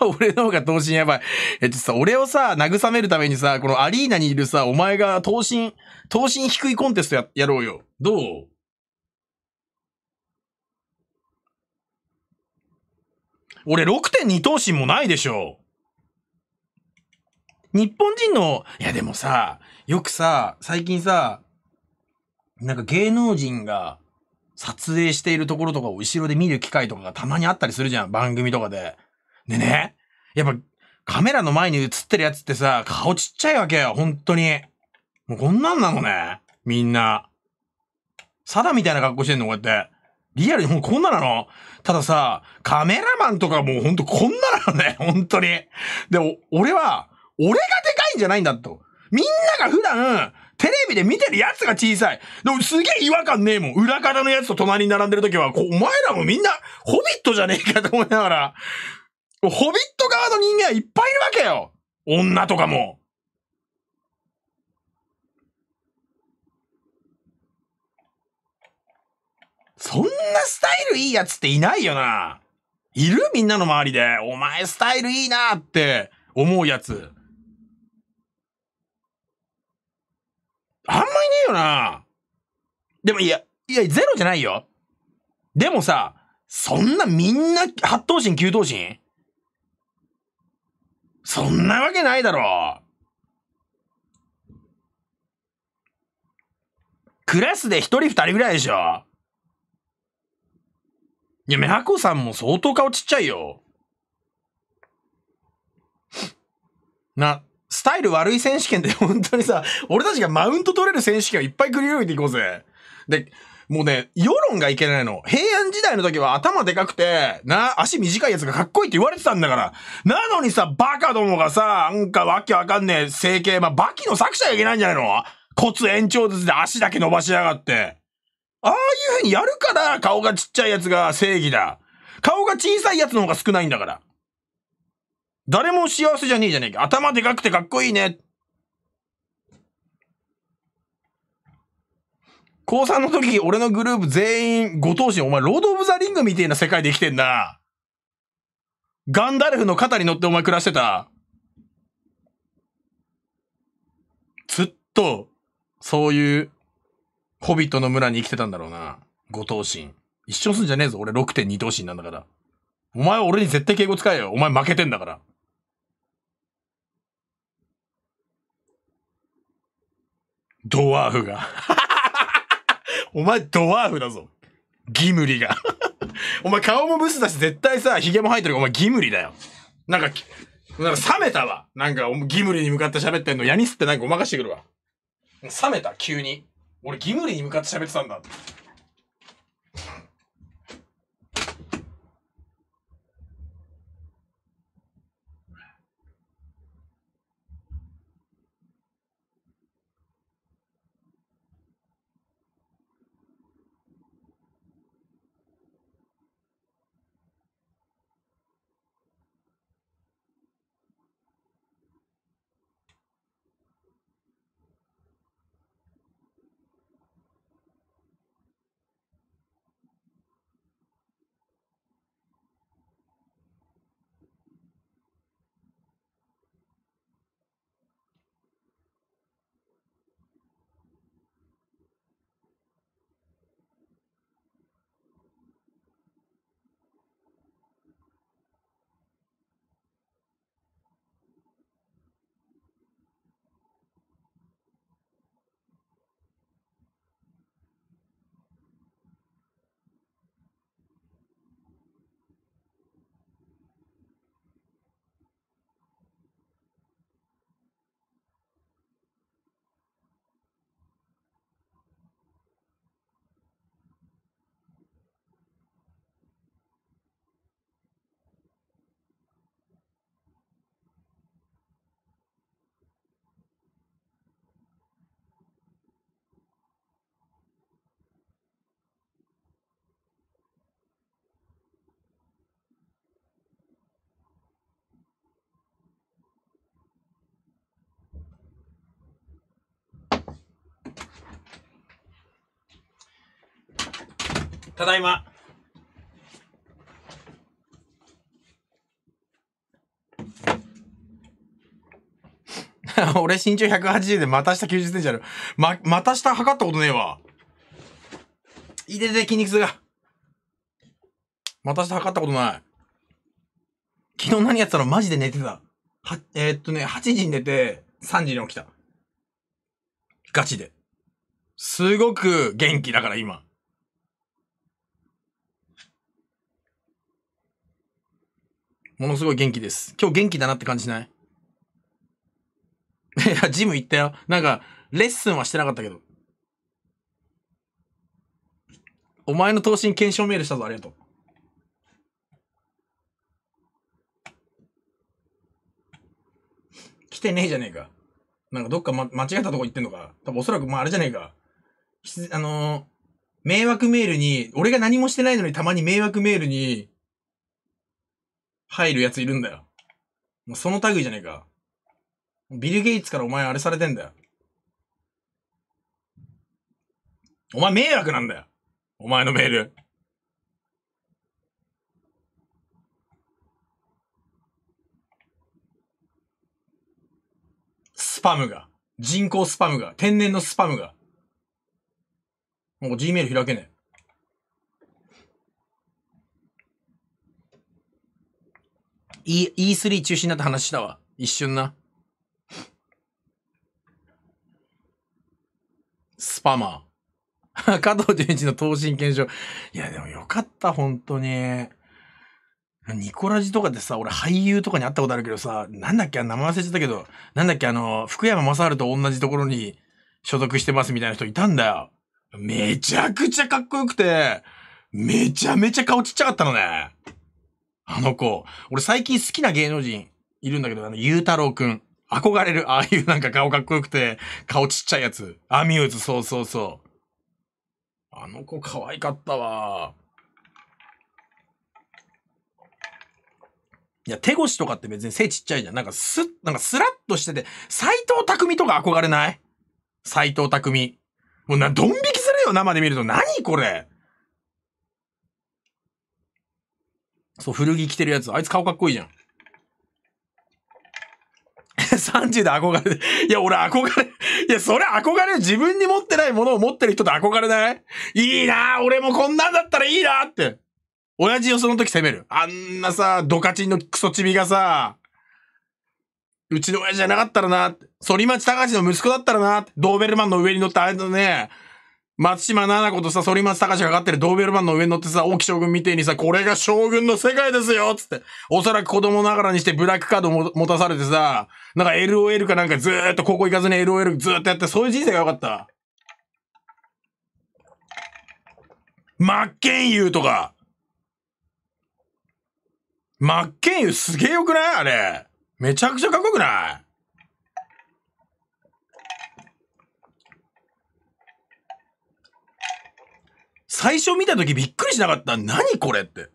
俺の方が等身やばい。え、ちょっとさ、俺をさ、慰めるためにさ、このアリーナにいるさ、お前が等身、等身低いコンテストや、やろうよ。どう俺6.2等身もないでしょ。日本人の、いやでもさ、よくさ、最近さ、なんか芸能人が撮影しているところとかを後ろで見る機会とかがたまにあったりするじゃん、番組とかで。でね、やっぱカメラの前に映ってるやつってさ、顔ちっちゃいわけよ、本当に。もうこんなんなのね、みんな。サダみたいな格好してんの、こうやって。リアルにほんこんななのたださ、カメラマンとかもうほんとこんななのね、本 当に。で、俺は、俺がでかいんじゃないんだと。みんなが普段、テレビで見てるやつが小さい。でもすげえ違和感ねえもん。裏方のやつと隣に並んでる時は、お前らもみんな、ホビットじゃねえかと思いながら、ホビット側の人間はいっぱいいるわけよ。女とかも。そんなスタイルいいやつっていないよな。いるみんなの周りで、お前スタイルいいなって思うやつ。あんまいねえよな。でもいや、いや、ゼロじゃないよ。でもさ、そんなみんな八頭身九頭身そんなわけないだろ。クラスで一人二人ぐらいでしょいや、めはコさんも相当顔ちっちゃいよ。な、スタイル悪い選手権で 本当にさ、俺たちがマウント取れる選手権をいっぱい繰り広げていこうぜ。で、もうね、世論がいけないの。平安時代の時は頭でかくて、な、足短いやつがかっこいいって言われてたんだから。なのにさ、バカどもがさ、なんかわけわかんねえ整形、まあ、バキの作者がいけないんじゃないの骨延長術で足だけ伸ばしやがって。ああいうふうにやるから、顔がちっちゃいやつが正義だ。顔が小さいやつの方が少ないんだから。誰も幸せじゃねえじゃねえか。頭でかくてかっこいいね。高3の時、俺のグループ全員、ご当主、お前、ロード・オブ・ザ・リングみたいな世界で生きてんな。ガンダルフの肩に乗ってお前暮らしてた。ずっと、そういうホビットの村に生きてたんだろうな。五等身。一生すんじゃねえぞ。俺6.2等身なんだから。お前は俺に絶対敬語使えよ。お前負けてんだから。ドワーフが。お前ドワーフだぞ。ギムリが お前顔もブスだし、絶対さ、髭も生えてるお前ギムリだよ。なんか、なんか冷めたわ。なんかギムリに向かって喋ってんの。ヤニスってなんかごまかしてくるわ。冷めた、急に。俺ギムリに向かって喋ってたんだただいま。俺身長180で股下90センチある。ま、股下測ったことねえわ。いでで筋肉痛が。股下測ったことない。昨日何やってたのマジで寝てた。は、えー、っとね、8時に寝て、3時に起きた。ガチで。すごく元気だから今。ものすごい元気です。今日元気だなって感じない いや、ジム行ったよ。なんか、レッスンはしてなかったけど。お前の投申検証メールしたぞ、ありがとう。来てねえじゃねえか。なんかどっか、ま、間違ったとこ行ってんのか。多分おそらく、まああれじゃねえか。あのー、迷惑メールに、俺が何もしてないのにたまに迷惑メールに、入るやついるんだよ。もうその類じゃねえか。ビル・ゲイツからお前あれされてんだよ。お前迷惑なんだよ。お前のメール。スパムが。人工スパムが。天然のスパムが。もう Gmail 開けねえ。E、3中止になった話したわ。一瞬な。スパマー。加藤純一の等身検証。いや、でもよかった、本当に。ニコラジとかでさ、俺俳優とかに会ったことあるけどさ、なんだっけ、名前忘れちゃったけど、なんだっけ、あの、福山雅治と同じところに所属してますみたいな人いたんだよ。めちゃくちゃかっこよくて、めちゃめちゃ顔ちっちゃかったのね。あの子。俺最近好きな芸能人いるんだけど、あの、ゆうたろうくん。憧れる。ああいうなんか顔かっこよくて、顔ちっちゃいやつ。アミューズ、そうそうそう。あの子可愛かったわ。いや、手越とかって別に背ちっちゃいじゃん。なんかす、なんかスラッとしてて、斎藤匠とか憧れない斎藤匠。もうな、ドン引きするよ、生で見ると。何これそう、古着着てるやつ。あいつ顔かっこいいじゃん。30 で憧れいや、俺憧れ、いや、それ憧れ、自分に持ってないものを持ってる人って憧れないいいな俺もこんなんだったらいいなって。親父をその時責める。あんなさ、ドカチンのクソチビがさ、うちの親父じゃなかったらな、反町隆史の息子だったらな、ドーベルマンの上に乗ってあれだね、松島奈々子とさ、反町隆史がかってるドーベルマンの上に乗ってさ、大木将軍みてえにさ、これが将軍の世界ですよつって。おそらく子供ながらにしてブラックカードも持たされてさ、なんか LOL かなんかずーっと高校行かずに LOL ずーっとやって、そういう人生が良かった。真っ健優とか。真っ健優すげえ良くないあれ。めちゃくちゃかっこよくない最初見た時びっくりしなかった何これって。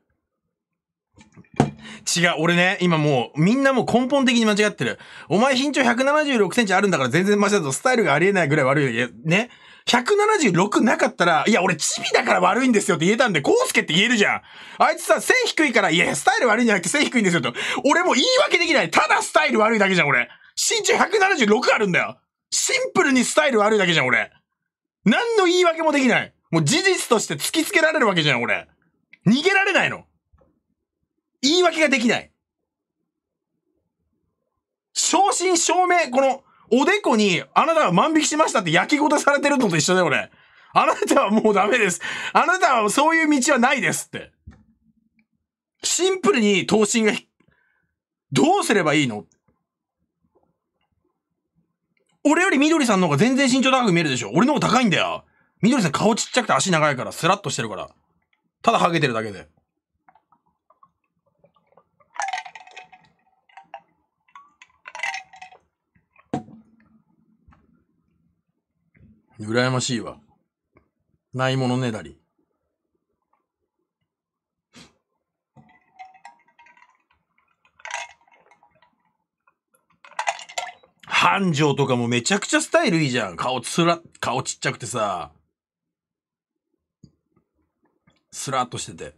違う、俺ね、今もう、みんなもう根本的に間違ってる。お前身長176センチあるんだから全然マシだとスタイルがありえないぐらい悪いよ。ね。176なかったら、いや、俺チビだから悪いんですよって言えたんで、コうスケって言えるじゃん。あいつさ、背低いから、いや、スタイル悪いんじゃなくて背低いんですよと。俺も言い訳できない。ただスタイル悪いだけじゃん、俺。身長176あるんだよ。シンプルにスタイル悪いだけじゃん、俺。何の言い訳もできない。もう事実として突きつけられるわけじゃん、俺。逃げられないの。言い訳ができない。正真正銘、この、おでこに、あなたは万引きしましたって焼きごたされてるのと一緒だよ、俺。あなたはもうダメです。あなたはそういう道はないですって。シンプルに等身が、どうすればいいの俺よりみどりさんの方が全然身長高く見えるでしょ俺の方が高いんだよ。緑さん顔ちっちゃくて足長いから、スラッとしてるから。ただハゲてるだけで。羨ましいわ。ないものねだり。繁盛とかもめちゃくちゃスタイルいいじゃん。顔つら、顔ちっちゃくてさ。スラーっとしてて。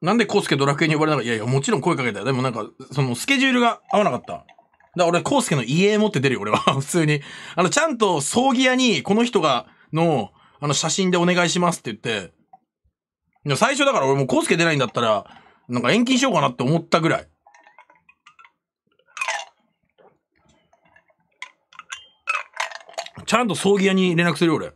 なんでコウスケドラクエに呼ばれなかったいやいや、もちろん声かけたよ。でもなんか、そのスケジュールが合わなかった。だから俺、コウスケの遺影持って出るよ、俺は。普通に。あの、ちゃんと葬儀屋に、この人が、の、あの、写真でお願いしますって言って。最初だから俺もコウスケ出ないんだったら、なんか延期しようかなって思ったぐらい。ちゃんと葬儀屋に連絡するよ、俺。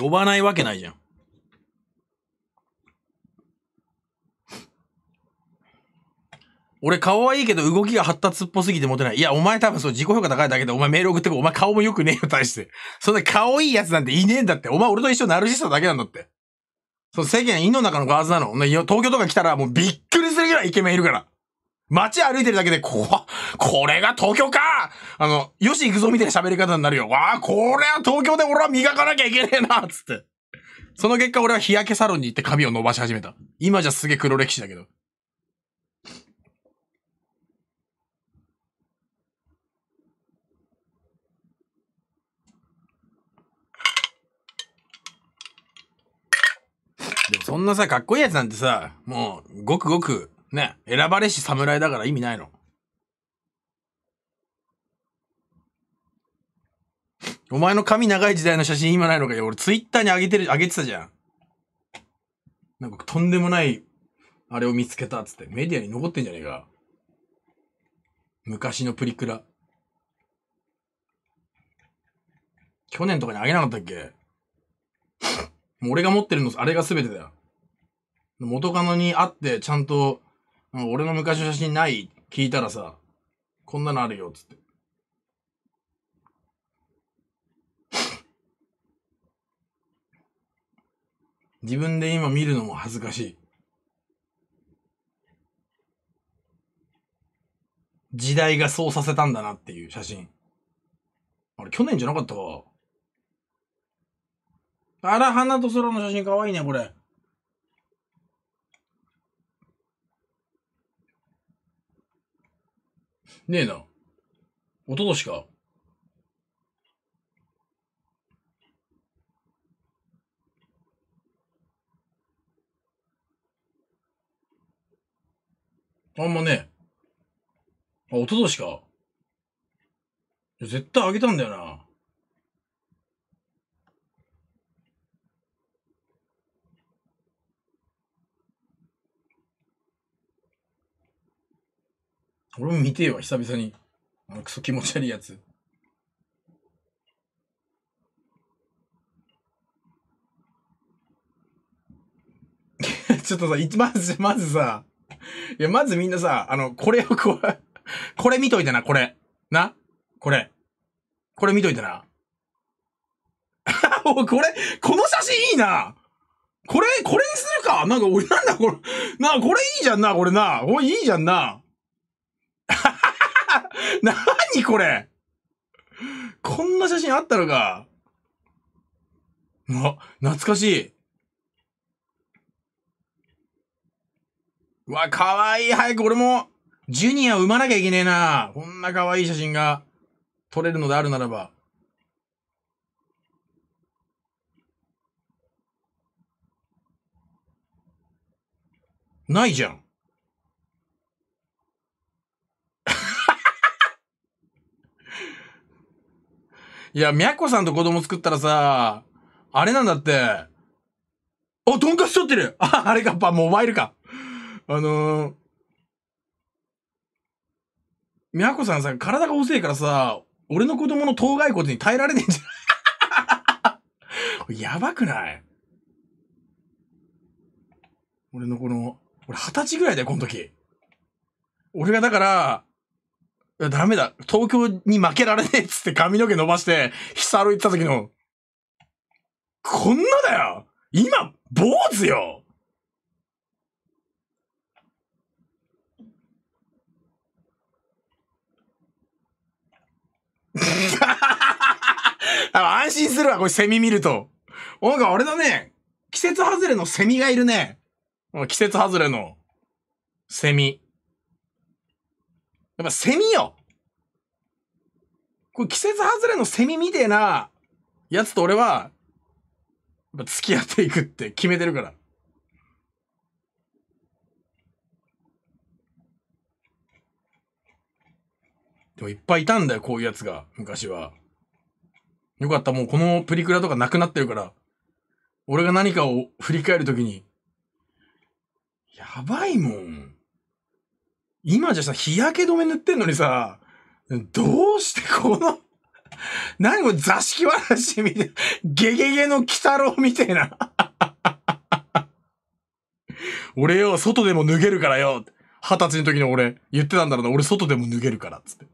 呼ばないわけないじゃん。俺顔はいいけど動きが発達っぽすぎてモテない。いや、お前多分そう自己評価高いだけでお前メール送ってこお前顔も良くねえよ、大して。そんな顔いいやつなんていねえんだって。お前俺と一緒ナルシストだけなんだって。その世間、胃の中のガーズなの。東京とか来たらもうびっくりするぐらいイケメンいるから。街歩いてるだけで、こわ、これが東京かあの、よし行くぞみたいな喋り方になるよ。わあ、これは東京で俺は磨かなきゃいけねえなつって。その結果俺は日焼けサロンに行って髪を伸ばし始めた。今じゃすげえ黒歴史だけど。そんなさ、かっこいいやつなんてさ、もう、ごくごく、ね、選ばれし侍だから意味ないの。お前の髪長い時代の写真今ないのかよ。俺ツイッターに上げてる、上げてたじゃん。なんかとんでもない、あれを見つけたっつって。メディアに残ってんじゃねえか。昔のプリクラ。去年とかにあげなかったっけもう俺が持ってるの、あれが全てだよ。元カノに会って、ちゃんと、俺の昔の写真ない聞いたらさ、こんなのあるよ、つって。自分で今見るのも恥ずかしい。時代がそうさせたんだなっていう写真。あれ、去年じゃなかったか。あら、花と空の写真かわいいね、これ。ねえな。おととしか。あんまね。あ、おととしか。絶対あげたんだよな。俺も見てよ、久々に。あのクソ気持ち悪いやつ。ちょっとさ、まず、まずさ、いや、まずみんなさ、あの、これをこう、これ見といてな、これ。なこれ。これ見といてな。おこれ、この写真いいなこれ、これにするかなんか俺なんだこれ、な、これいいじゃんな、これな。おい、いいじゃんな。なにこれこんな写真あったのか。あ、懐かしい。わ、かわいい。早く俺も、ジュニアを生まなきゃいけねえな。こんなかわいい写真が撮れるのであるならば。ないじゃん。いや、みやこさんと子供作ったらさ、あれなんだって。お、トンカツ取ってるあ、あれか、パ、モバイルか。あのー、みやこさんさ、体が遅いからさ、俺の子供の頭蓋骨に耐えられねえんじゃん。やばくない俺のこの、俺二十歳ぐらいだよ、この時。俺がだから、いや、ダメだ。東京に負けられねえっつって髪の毛伸ばして、ヒサロ行った時の、こんなだよ今、坊主よあ 安心するわ、これセミ見ると。なんかあれだね。季節外れのセミがいるね。季節外れのセミ。やっぱセミよこれ季節外れのセミみてえなやつと俺は、やっぱ付き合っていくって決めてるから。でもいっぱいいたんだよ、こういうやつが、昔は。よかった、もうこのプリクラとかなくなってるから、俺が何かを振り返るときに、やばいもん。今じゃさ、日焼け止め塗ってんのにさ、どうしてこの、何を座敷わらしみたいな、ゲゲゲの鬼太郎みたいな。俺よ、外でも脱げるからよ。二十歳の時の俺、言ってたんだろうな、俺外でも脱げるから、つって。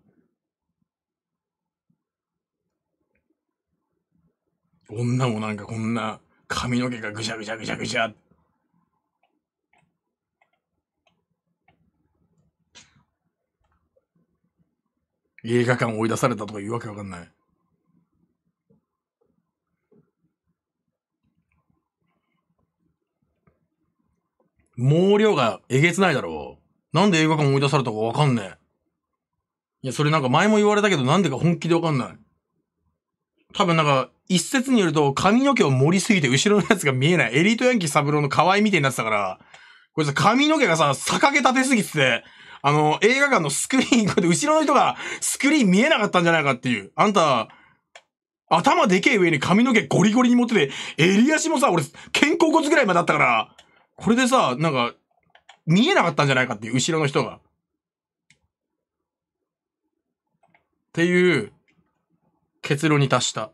女もなんかこんな髪の毛がぐしゃぐしゃぐしゃぐしゃ映画館追い出されたとかいうわけわかんない。毛量がえげつないだろう。なんで映画館追い出されたかわかんねえ。いや、それなんか前も言われたけど、なんでか本気でわかんない。多分なんか、一説によると髪の毛を盛りすぎて後ろのやつが見えない。エリートヤンキーサブローの愛いみたいになってたから、こいつ髪の毛がさ、逆毛立てすぎてて、あの、映画館のスクリーン、後ろの人がスクリーン見えなかったんじゃないかっていう。あんた、頭でけえ上に髪の毛ゴリゴリに持ってて、襟足もさ、俺、肩甲骨ぐらいまであったから、これでさ、なんか、見えなかったんじゃないかっていう、後ろの人が。っていう、結論に達した。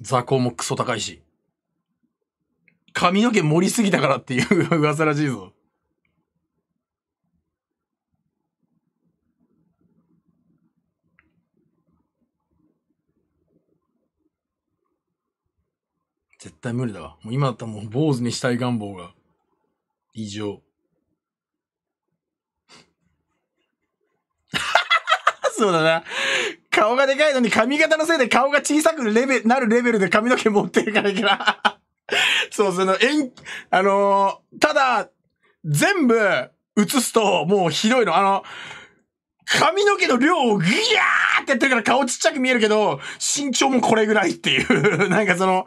座高もクソ高いし。髪の毛盛りすぎたからっていう噂らしいぞ。絶対無理だわ。もう今だったらもう坊主にしたい願望が異常。そうだな。顔がでかいのに髪型のせいで顔が小さくレベなるレベルで髪の毛持ってるからいけな。そう、その、えん、あのー、ただ、全部映すと、もうひどいの。あの、髪の毛の量をギャーってやってるから顔ちっちゃく見えるけど、身長もこれぐらいっていう なんかその、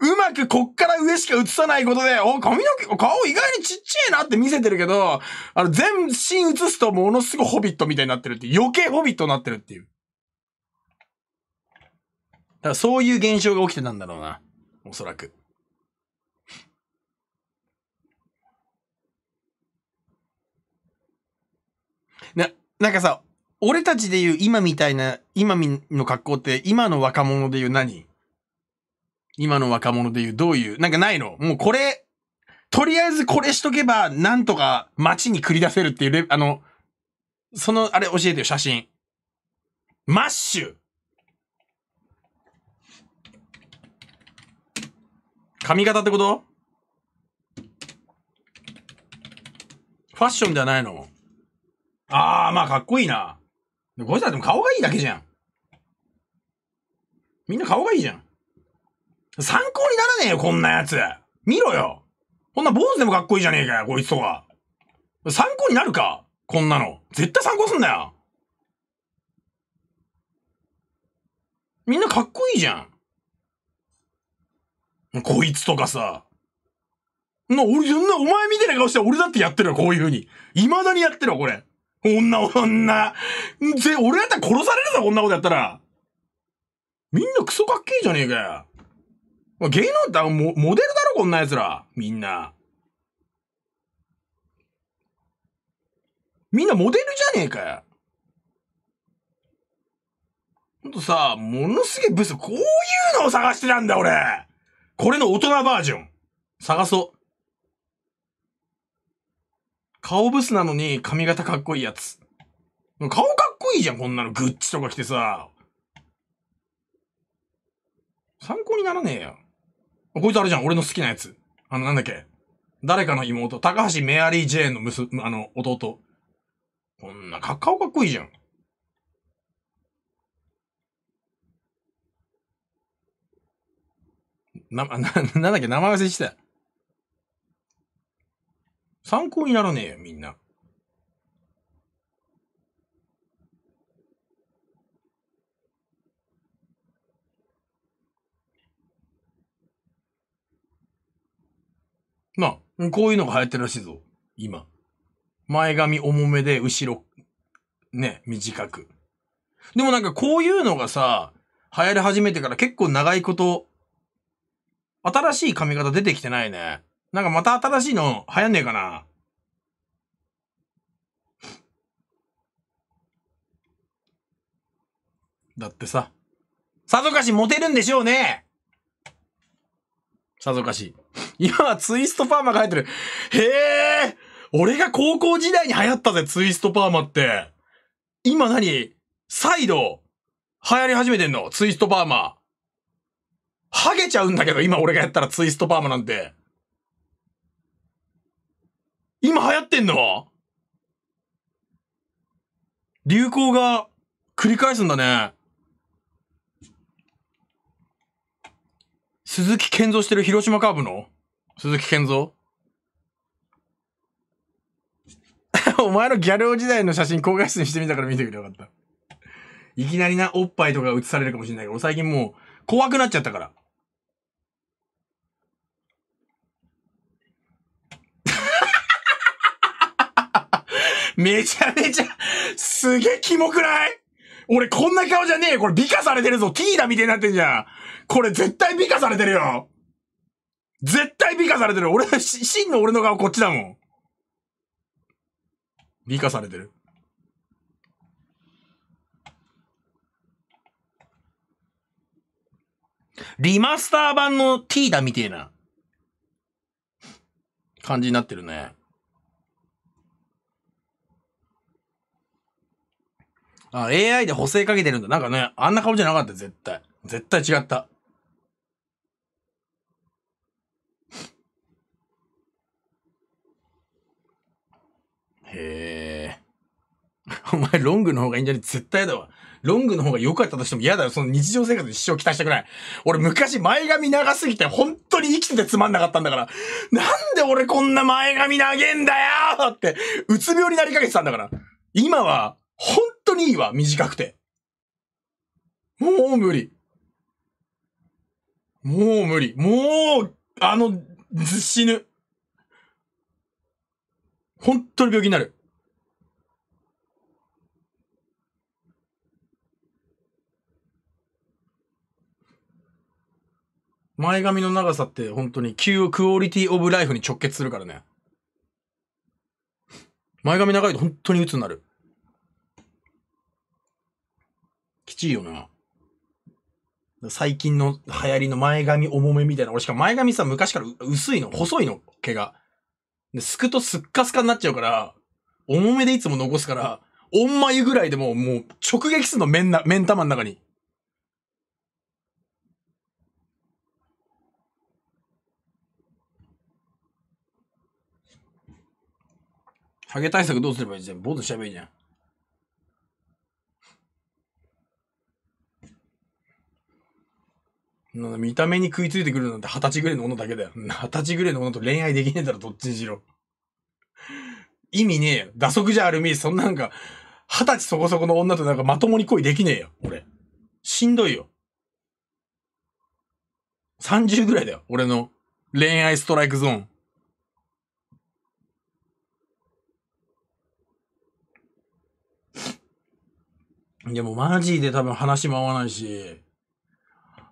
うまくこっから上しか映さないことで、お、髪の毛、顔意外にちっちゃいなって見せてるけど、あの、全身映すとものすごいホビットみたいになってるって余計ホビットになってるっていう。だからそういう現象が起きてたんだろうな。おそらく。なんかさ、俺たちで言う今みたいな、今の格好って、今の若者で言う何今の若者で言うどういう、なんかないのもうこれ、とりあえずこれしとけば、なんとか街に繰り出せるっていうレ、あの、その、あれ教えてよ、写真。マッシュ髪型ってことファッションではないのああ、まあかっこいいな。ゴジラでも顔がいいだけじゃん。みんな顔がいいじゃん。参考にならねえよ、こんなやつ。見ろよ。こんな坊主でもかっこいいじゃねえかよ、こいつとか。参考になるかこんなの。絶対参考すんなよ。みんなかっこいいじゃん。こいつとかさ。な、俺、そんな、お前みたいな顔して俺だってやってるよ、こういうふうに。未だにやってるよ、これ。女、女。ぜ、俺だったら殺されるぞ、こんなことやったら。みんなクソかっけえじゃねえかよ。芸能っだ、モデルだろ、こんな奴ら。みんな。みんなモデルじゃねえかよ。ほんとさ、ものすげえブス、こういうのを探してたんだ、俺。これの大人バージョン。探そう。顔ブスなのに髪型かっこいいやつ。顔かっこいいじゃん、こんなの。グッチとか着てさ。参考にならねえよ。こいつあれじゃん、俺の好きなやつ。あの、なんだっけ。誰かの妹。高橋メアリー・ジェーンのす、あの、弟。こんな、か、顔かっこいいじゃん。な、な、なんだっけ、名前忘れした。参考にならねえよ、みんな。まあ、こういうのが流行ってるらしいぞ、今。前髪重めで、後ろ、ね、短く。でもなんかこういうのがさ、流行り始めてから結構長いこと、新しい髪型出てきてないね。なんかまた新しいの流行んねえかなだってさ。さぞかしモテるんでしょうねさぞかし。今はツイストパーマが入ってる。へえ俺が高校時代に流行ったぜ、ツイストパーマって。今何再度、流行り始めてんのツイストパーマ。ハゲちゃうんだけど、今俺がやったらツイストパーマなんて。今流行ってんの流行が繰り返すんだね。鈴木健三してる広島カーブの鈴木健三 お前のギャル男時代の写真高画質にしてみたから見てくれよかった。いきなりな、おっぱいとか映されるかもしれないけど、最近もう怖くなっちゃったから。めちゃめちゃ、すげえキモくない俺こんな顔じゃねえよ。これ美化されてるぞ。ティーダみたいになってんじゃん。これ絶対美化されてるよ。絶対美化されてる。俺、真の俺の顔こっちだもん。美化されてる。リマスター版のティーダみてえな感じになってるね。あ、AI で補正かけてるんだ。なんかね、あんな顔じゃなかった、絶対。絶対違った。へえ。お前、ロングの方がいいんじゃね絶対だわ。ロングの方が良かったとしても嫌だよ。その日常生活に支障をきたしたくない。俺昔前髪長すぎて本当に生きててつまんなかったんだから。なんで俺こんな前髪長げんだよって、うつ病になりかけてたんだから。今は、本当にいいわ、短くて。もう無理。もう無理。もう、あの、死ぬ。本当に病気になる。前髪の長さって本当に急クオリティオブライフに直結するからね。前髪長いと本当に鬱になる。きちいよな。最近の流行りの前髪重めみたいな。俺しかも前髪さ、昔から薄いの、細いの、毛が。で、すくとすっかすかになっちゃうから、重めでいつも残すから、おんまゆぐらいでももう直撃すんの、面な、面玉の中に。ハゲ対策どうすればいいじゃん。坊主しちゃえばいいじゃん。見た目に食いついてくるなんて二十歳ぐらいの女だけだよ。二十歳ぐらいの女と恋愛できねえだろ、どっちにしろ。意味ねえよ。打足じゃあるみそんなんか、二十歳そこそこの女となんかまともに恋できねえよ、俺。しんどいよ。三十ぐらいだよ、俺の恋愛ストライクゾーン。でもマジで多分話も合わないし、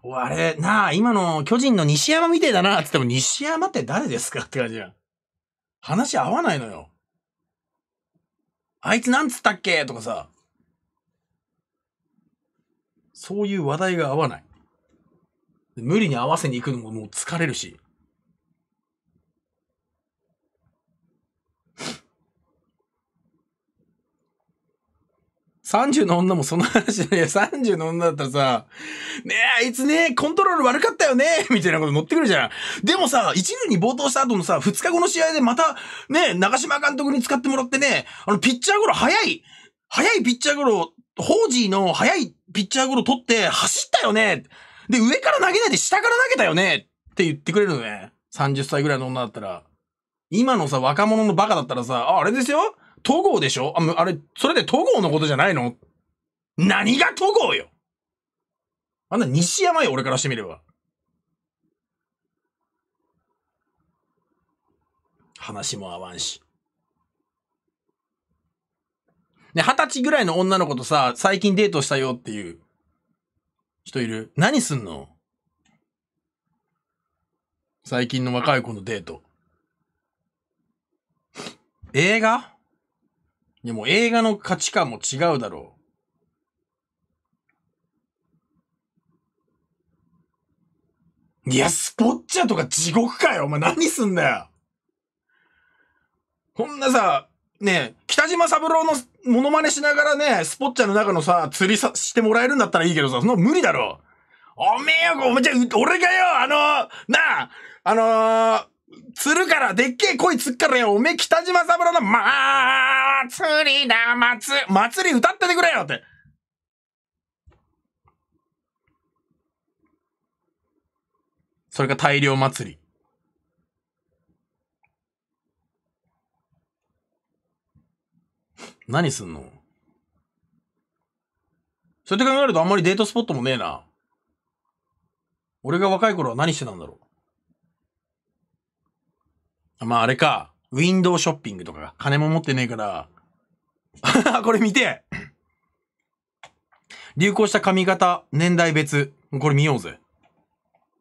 あれ、なあ、今の巨人の西山みてえだな、つっても西山って誰ですかって感じやん。話合わないのよ。あいつなんつったっけとかさ。そういう話題が合わない。無理に合わせに行くのももう疲れるし。30の女もその話で、い30の女だったらさ、ねえ、あいつね、コントロール悪かったよね、みたいなこと乗ってくるじゃん。でもさ、1年に冒頭した後のさ、2日後の試合でまた、ね、長島監督に使ってもらってね、あの、ピッチャーゴロ早い、早いピッチャーゴロ、ホージーの早いピッチャーゴロ取って走ったよね。で、上から投げないで下から投げたよね。って言ってくれるのね。30歳ぐらいの女だったら。今のさ、若者のバカだったらさ、あ、あれですよ都郷でしょああれ、それで都郷のことじゃないの何が都郷よあんな西山よ、俺からしてみれば。話も合わんし。ね、二十歳ぐらいの女の子とさ、最近デートしたよっていう人いる何すんの最近の若い子のデート。映画いやもう映画の価値観も違うだろう。いや、スポッチャとか地獄かよ。お前何すんだよ。こんなさ、ね北島三郎のモノマネしながらね、スポッチャの中のさ、釣りさ、してもらえるんだったらいいけどさ、その無理だろ。おめえよ、おめえじゃ、俺がよ、あのー、なあ、あのー、釣るからでっけえ声釣っからよおめえ北島三郎のまー祭りだ祭祭り歌っててくれよってそれが大量祭り何すんのそうやって考えるとあんまりデートスポットもねえな。俺が若い頃は何してたんだろうまああれか、ウィンドウショッピングとか金も持ってねえから。これ見て流行した髪型、年代別。これ見ようぜ。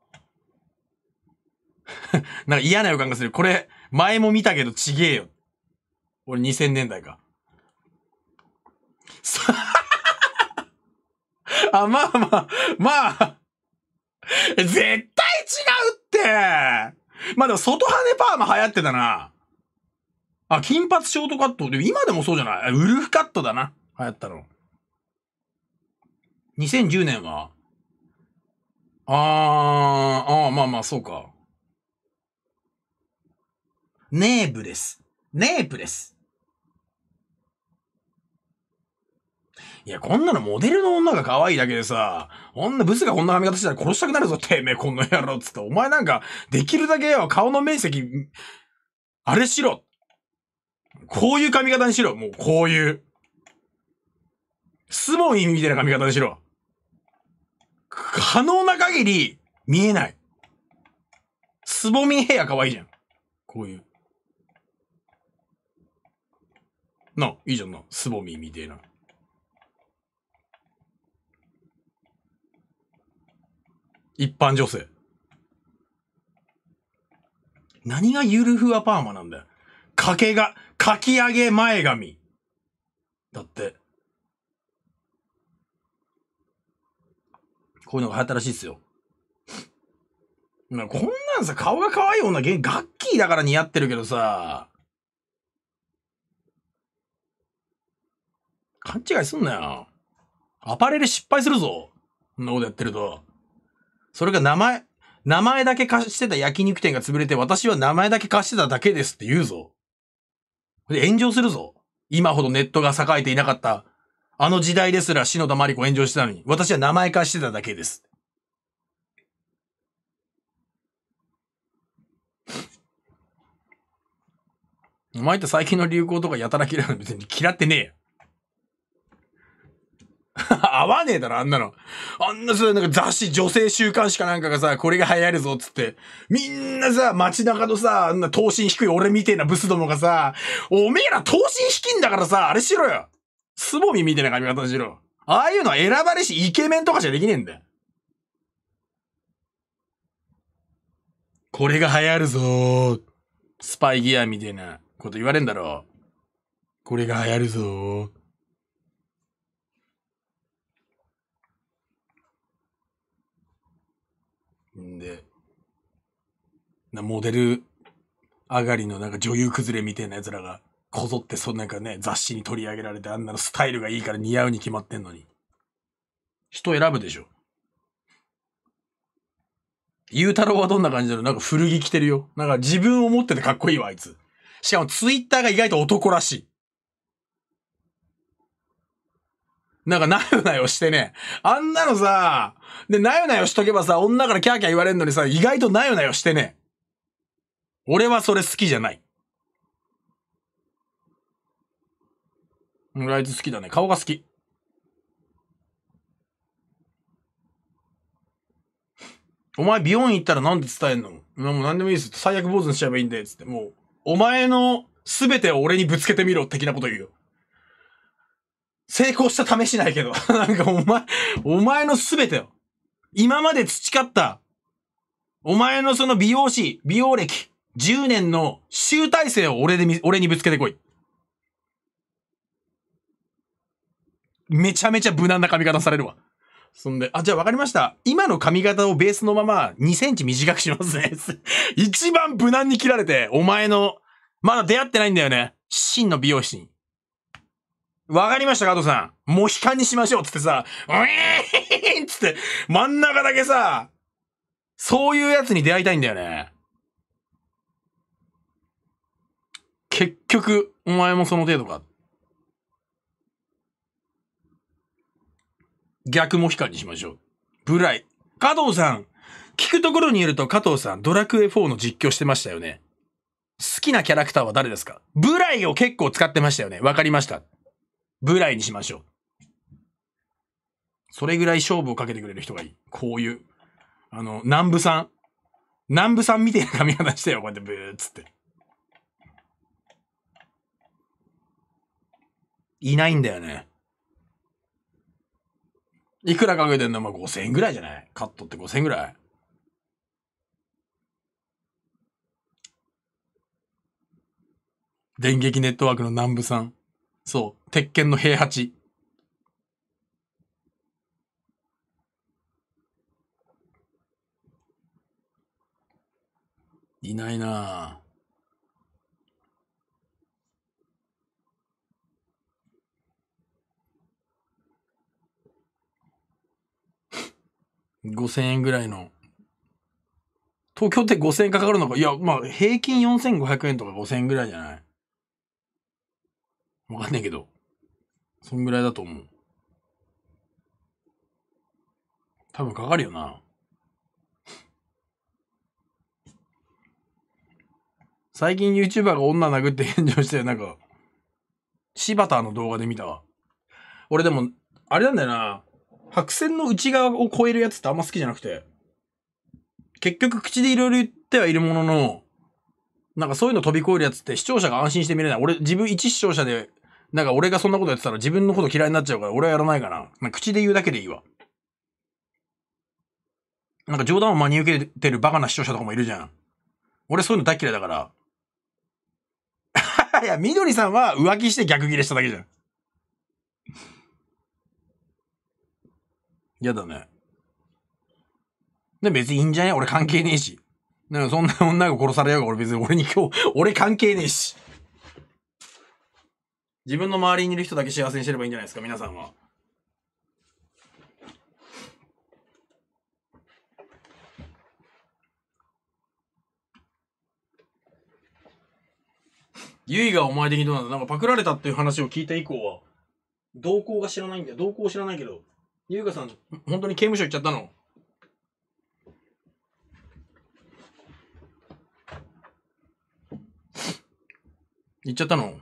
なんか嫌な予感がする。これ、前も見たけどちげえよ。俺2000年代か。あ、まあまあ、まあ、絶対違うって まあでも、外羽パーマ流行ってたな。あ、金髪ショートカット。でも今でもそうじゃないウルフカットだな。流行ったの。2010年はあー、あー、まあまあ、そうか。ネープです。ネープです。いや、こんなのモデルの女が可愛いだけでさ、女ブスがこんな髪型したら殺したくなるぞ、てめえ、この野郎、つって。お前なんか、できるだけよ、顔の面積、あれしろ。こういう髪型にしろ。もう、こういう。スモイみたいな髪型にしろ。可能な限り、見えない。スボミヘア可愛いじゃん。こういう。な、いいじゃんな。スボミみたいな。一般女性。何がゆるふわパーマなんだよ。かけが、かき上げ前髪。だって。こういうのが流行ったらしいっすよ。なこんなんさ、顔が可愛い女、ガッキーだから似合ってるけどさ。勘違いすんなよ。アパレル失敗するぞ。そんなことやってると。それが名前、名前だけ貸してた焼肉店が潰れて、私は名前だけ貸してただけですって言うぞ。で、炎上するぞ。今ほどネットが栄えていなかった。あの時代ですら篠田麻里子炎上してたのに、私は名前貸してただけです。お前って最近の流行とかやたら嫌いなの別に嫌ってねえよ。合わねえだろ、あんなの。あんなそうなんか雑誌、女性週刊誌かなんかがさ、これが流行るぞ、つって。みんなさ、街中のさ、あんな頭身低い俺みてえなブスどもがさ、おめえら頭身低いんだからさ、あれしろよ。つぼみみたいな髪型しろ。ああいうのは選ばれしイケメンとかじゃできねえんだよ。これが流行るぞスパイギアみたいなこと言われんだろ。これが流行るぞんで、なモデル上がりのなんか女優崩れみたいな奴らが、こぞってそんなんかね、雑誌に取り上げられて、あんなのスタイルがいいから似合うに決まってんのに。人選ぶでしょ。ゆうたろうはどんな感じだろうなんか古着着てるよ。なんか自分を持っててかっこいいわ、あいつ。しかもツイッターが意外と男らしい。なんか、なよなよしてね。あんなのさ、で、なよなよしとけばさ、女からキャーキャー言われんのにさ、意外となよなよしてね。俺はそれ好きじゃない。ライズ好きだね。顔が好き。お前、美容院行ったらなんで伝えんのもう何でもいいです。最悪坊主にしちゃえばいいんで、つって。もう、お前の全てを俺にぶつけてみろ、的なこと言うよ。成功した試しないけど。なんかお前、お前のすべてよ。今まで培った、お前のその美容師、美容歴、10年の集大成を俺で俺にぶつけてこい。めちゃめちゃ無難な髪型されるわ。そんで、あ、じゃあ分かりました。今の髪型をベースのまま2センチ短くしますね。一番無難に切られて、お前の、まだ出会ってないんだよね。真の美容師に。わかりました、加藤さん。モヒカンにしましょうつってさ、ウィーンつって、真ん中だけさ、そういうやつに出会いたいんだよね。結局、お前もその程度か。逆モヒカンにしましょう。ブライ。加藤さん、聞くところによると加藤さん、ドラクエ4の実況してましたよね。好きなキャラクターは誰ですかブライを結構使ってましたよね。わかりました。ぐらいにしましょう。それぐらい勝負をかけてくれる人がいい。こういう。あの、南部さん。南部さんみたいな髪型してよ。こうやってブーっつって。いないんだよね。いくらかけてんのまあ、5000円ぐらいじゃないカットって5000円ぐらい。電撃ネットワークの南部さん。そう、鉄拳の平八。いないなぁ。5000円ぐらいの。東京って5000円かかるのかいや、まあ、平均4500円とか5000円ぐらいじゃないわかんないけど。そんぐらいだと思う。多分かかるよな。最近 YouTuber が女殴って炎上して、なんか、柴田の動画で見たわ。俺でも、あれなんだよな。白線の内側を超えるやつってあんま好きじゃなくて。結局口でいろいろ言ってはいるものの、なんかそういうの飛び越えるやつって視聴者が安心して見れない。俺自分一視聴者でなんか俺がそんなことやってたら自分のこと嫌いになっちゃうから俺はやらないかな。あ、口で言うだけでいいわ。なんか冗談を真に受けてるバカな視聴者とかもいるじゃん。俺そういうの大嫌いだから。いや、みどりさんは浮気して逆ギレしただけじゃん。嫌だね。で、別にいいんじゃね俺関係ねえし。なんかそんな女が殺されようが俺別に俺に今日、俺関係ねえし。自分の周りにいる人だけ幸せにしてればいいんじゃないですか、皆さんは。ゆいがお前的にどうなんだなんかパクられたっていう話を聞いた以降は、動向が知らないんだよ。動向を知らないけど、ゆいがさん、本当に刑務所行っちゃったの行っちゃったの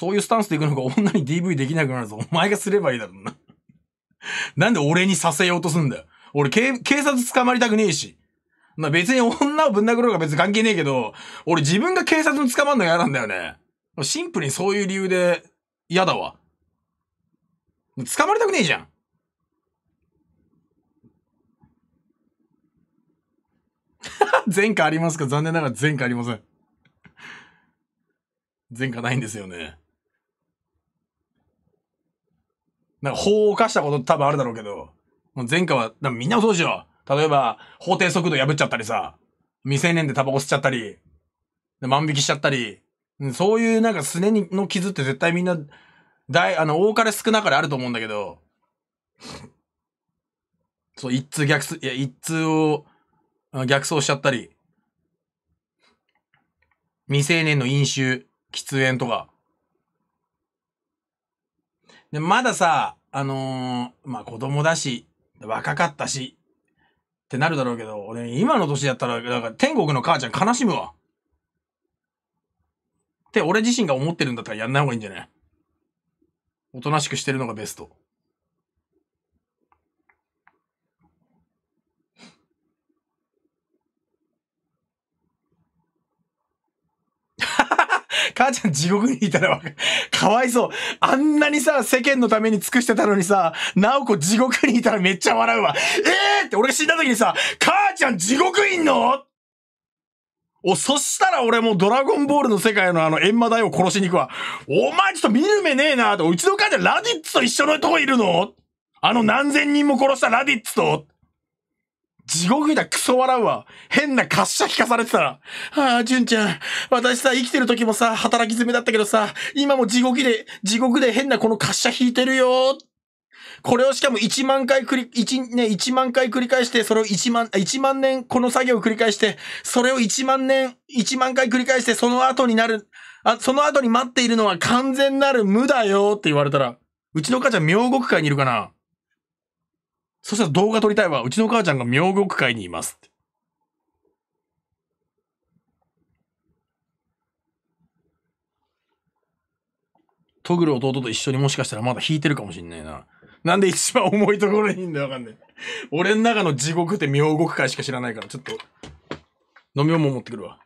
そういうスタンスで行くのが女に DV できなくなるぞ。お前がすればいいだろうな。なんで俺にさせようとすんだよ。俺、警察捕まりたくねえし。まあ、別に女をぶん殴ろうが別に関係ねえけど、俺自分が警察に捕まんのが嫌なんだよね。シンプルにそういう理由で嫌だわ。捕まりたくねえじゃん。前科ありますか残念ながら前科ありません。前科ないんですよね。なんか法を犯したこと多分あるだろうけど、もう前回は、みんなもそうでしょ。例えば、法定速度破っちゃったりさ、未成年でタバコ吸っちゃったり、で万引きしちゃったり、そういうなんかすねの傷って絶対みんな、大、あの、多かれ少なかれあると思うんだけど、そう、一通逆す、いや、一通を逆走しちゃったり、未成年の飲酒、喫煙とか、で、まださ、あのー、まあ、子供だし、若かったし、ってなるだろうけど、俺、今の年やったら、なんか天国の母ちゃん悲しむわ。って俺自身が思ってるんだったらやんない方がいいんじゃないおとなしくしてるのがベスト。母ちゃん地獄にいたらわか、かわいそう。あんなにさ、世間のために尽くしてたのにさ、なおこ地獄にいたらめっちゃ笑うわ。ええー、って俺が死んだ時にさ、母ちゃん地獄いんのお、そしたら俺もドラゴンボールの世界のあの、閻魔大を殺しに行くわ。お前ちょっと見る目ねえなと。うちの母ちゃんラディッツと一緒のとこいるのあの何千人も殺したラディッツと。地獄だ、クソ笑うわ。変な滑車聞かされてたら。ああ、純ちゃん。私さ、生きてる時もさ、働き詰めだったけどさ、今も地獄で、地獄で変なこの滑車引いてるよ。これをしかも1万回繰り、1、ね、1万回繰り返して、それを1万、1万年この作業を繰り返して、それを1万年、1万回繰り返して、その後になる、あ、その後に待っているのは完全なる無だよって言われたら、うちの母ちゃん、妙国会にいるかなそしたら動画撮りたいわ。うちの母ちゃんが妙玉会にいますとぐトグル弟と一緒にもしかしたらまだ弾いてるかもしんないな。なんで一番重いところにいんだよ、わかんない。俺の中の地獄って妙獄会しか知らないから、ちょっと、飲み物持ってくるわ。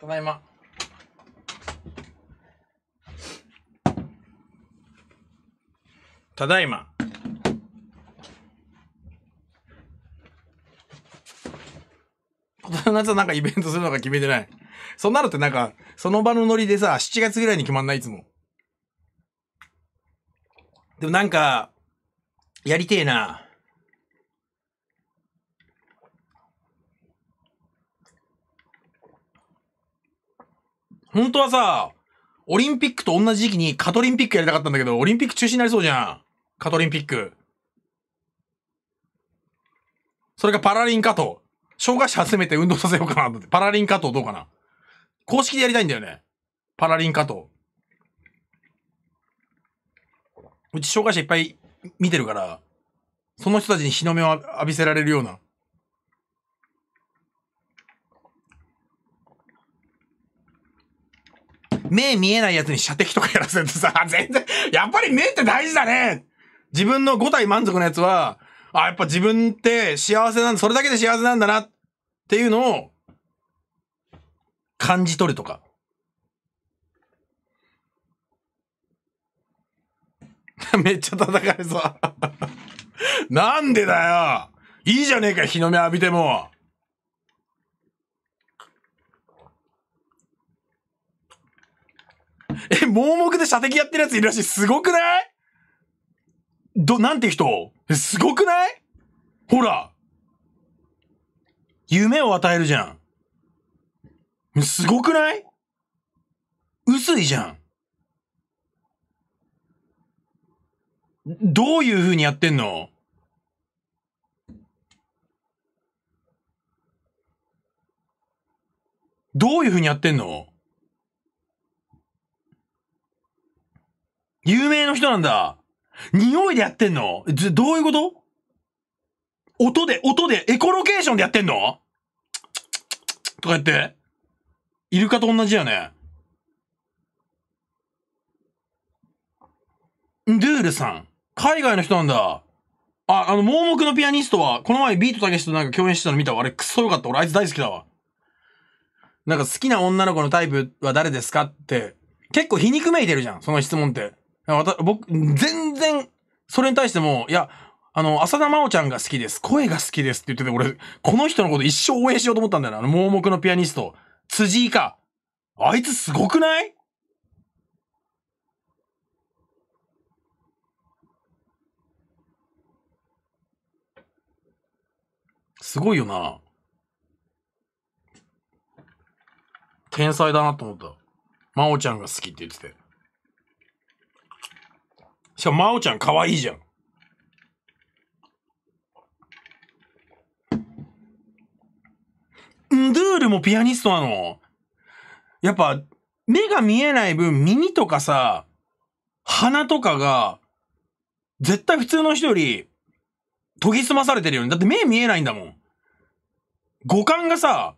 ただいま。ただいま。今年の夏はなんかイベントするのか決めてない。そんなのってなんか、その場のノリでさ、7月ぐらいに決まんない、いつも。でもなんか、やりてえな。本当はさ、オリンピックと同じ時期にカトリンピックやりたかったんだけど、オリンピック中止になりそうじゃん。カトリンピック。それがパラリンカと。障害者集めて運動させようかなと思って。パラリンカとどうかな。公式でやりたいんだよね。パラリンカと。うち障害者いっぱい見てるから、その人たちに日の目を浴びせられるような。目見えないやつに射的とかやらせるとさ、全然、やっぱり目って大事だね自分の五体満足のやつは、あ、やっぱ自分って幸せなんだ、それだけで幸せなんだなっていうのを感じ取るとか。めっちゃ叩かれそう なんでだよいいじゃねえか、日の目浴びても。え、盲目で射的やってるやついるらしい。すごくないど、なんて人え、すごくないほら。夢を与えるじゃん。すごくない薄いじゃん。どういう風にやってんのどういう風にやってんの有名の人なんだ。匂いでやってんのどういうこと音で、音で、エコロケーションでやってんのとかやって。イルカと同じよね。ドゥールさん。海外の人なんだ。あ、あの、盲目のピアニストは、この前ビートたけしとなんか共演してたの見たわ。あれ、クソよかった。俺、あいつ大好きだわ。なんか好きな女の子のタイプは誰ですかって、結構皮肉めいてるじゃん。その質問って。僕、全然、それに対しても、いや、あの、浅田真央ちゃんが好きです。声が好きですって言ってて、俺、この人のこと一生応援しようと思ったんだよな。あの、盲目のピアニスト。辻井か。あいつすごくないすごいよな。天才だなと思った。真央ちゃんが好きって言ってて。しかも、真央ちゃん可愛いじゃん。んドゥールもピアニストなのやっぱ、目が見えない分、耳とかさ、鼻とかが、絶対普通の人より、研ぎ澄まされてるよね。だって目見えないんだもん。五感がさ、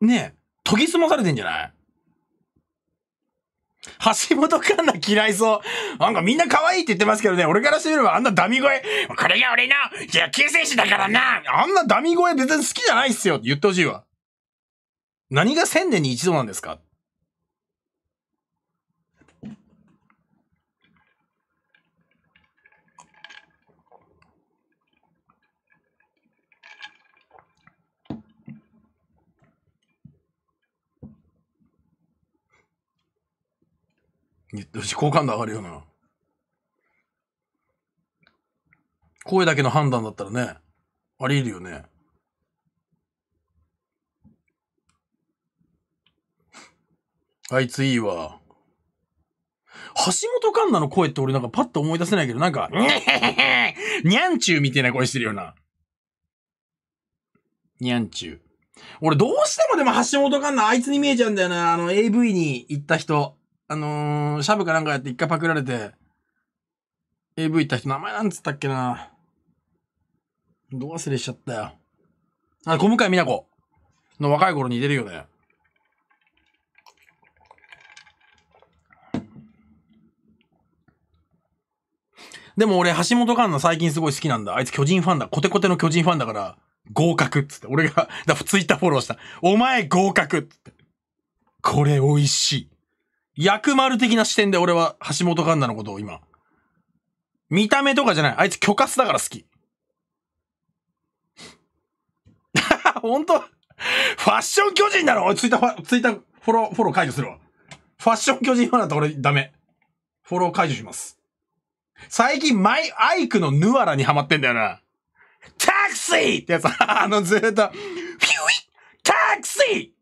ねえ、研ぎ澄まされてんじゃない橋本環奈嫌いそう。なんかみんな可愛いって言ってますけどね、俺からしてみればあんなダミ声、これが俺の野球選手だからなあんなダミ声別に好きじゃないっすよって言ってほしいわ。何が千年に一度なんですか言ってし、好感度上がるよな。声だけの判断だったらね、あり得るよね。あいついいわ。橋本環奈の声って俺なんかパッと思い出せないけど、なんか、にゃんちゅうみたいな声してるよな。にゃんちゅう。俺どうしてもでも橋本環奈あいつに見えちゃうんだよな。あの AV に行った人。あのー、シャブかなんかやって一回パクられて、AV 行った人、名前なんつったっけな。どう忘れしちゃったよ。あ、小向井美奈子の若い頃に出るよね。でも俺、橋本環奈最近すごい好きなんだ。あいつ巨人ファンだ。コテコテの巨人ファンだから、合格っつって。俺がだツイッターフォローした。お前合格っつって。これ美味しい。薬丸的な視点で俺は橋本環奈のことを今。見た目とかじゃない。あいつ虚活だから好き。本当ファッション巨人だろツイッター、ツイッターフォロー、フォロー解除するわ。ファッション巨人ファンだと俺ダメ。フォロー解除します。最近、マイ、アイクのヌアラにハマってんだよな。タクシーってやつ、あのずっと、フィュイタクシー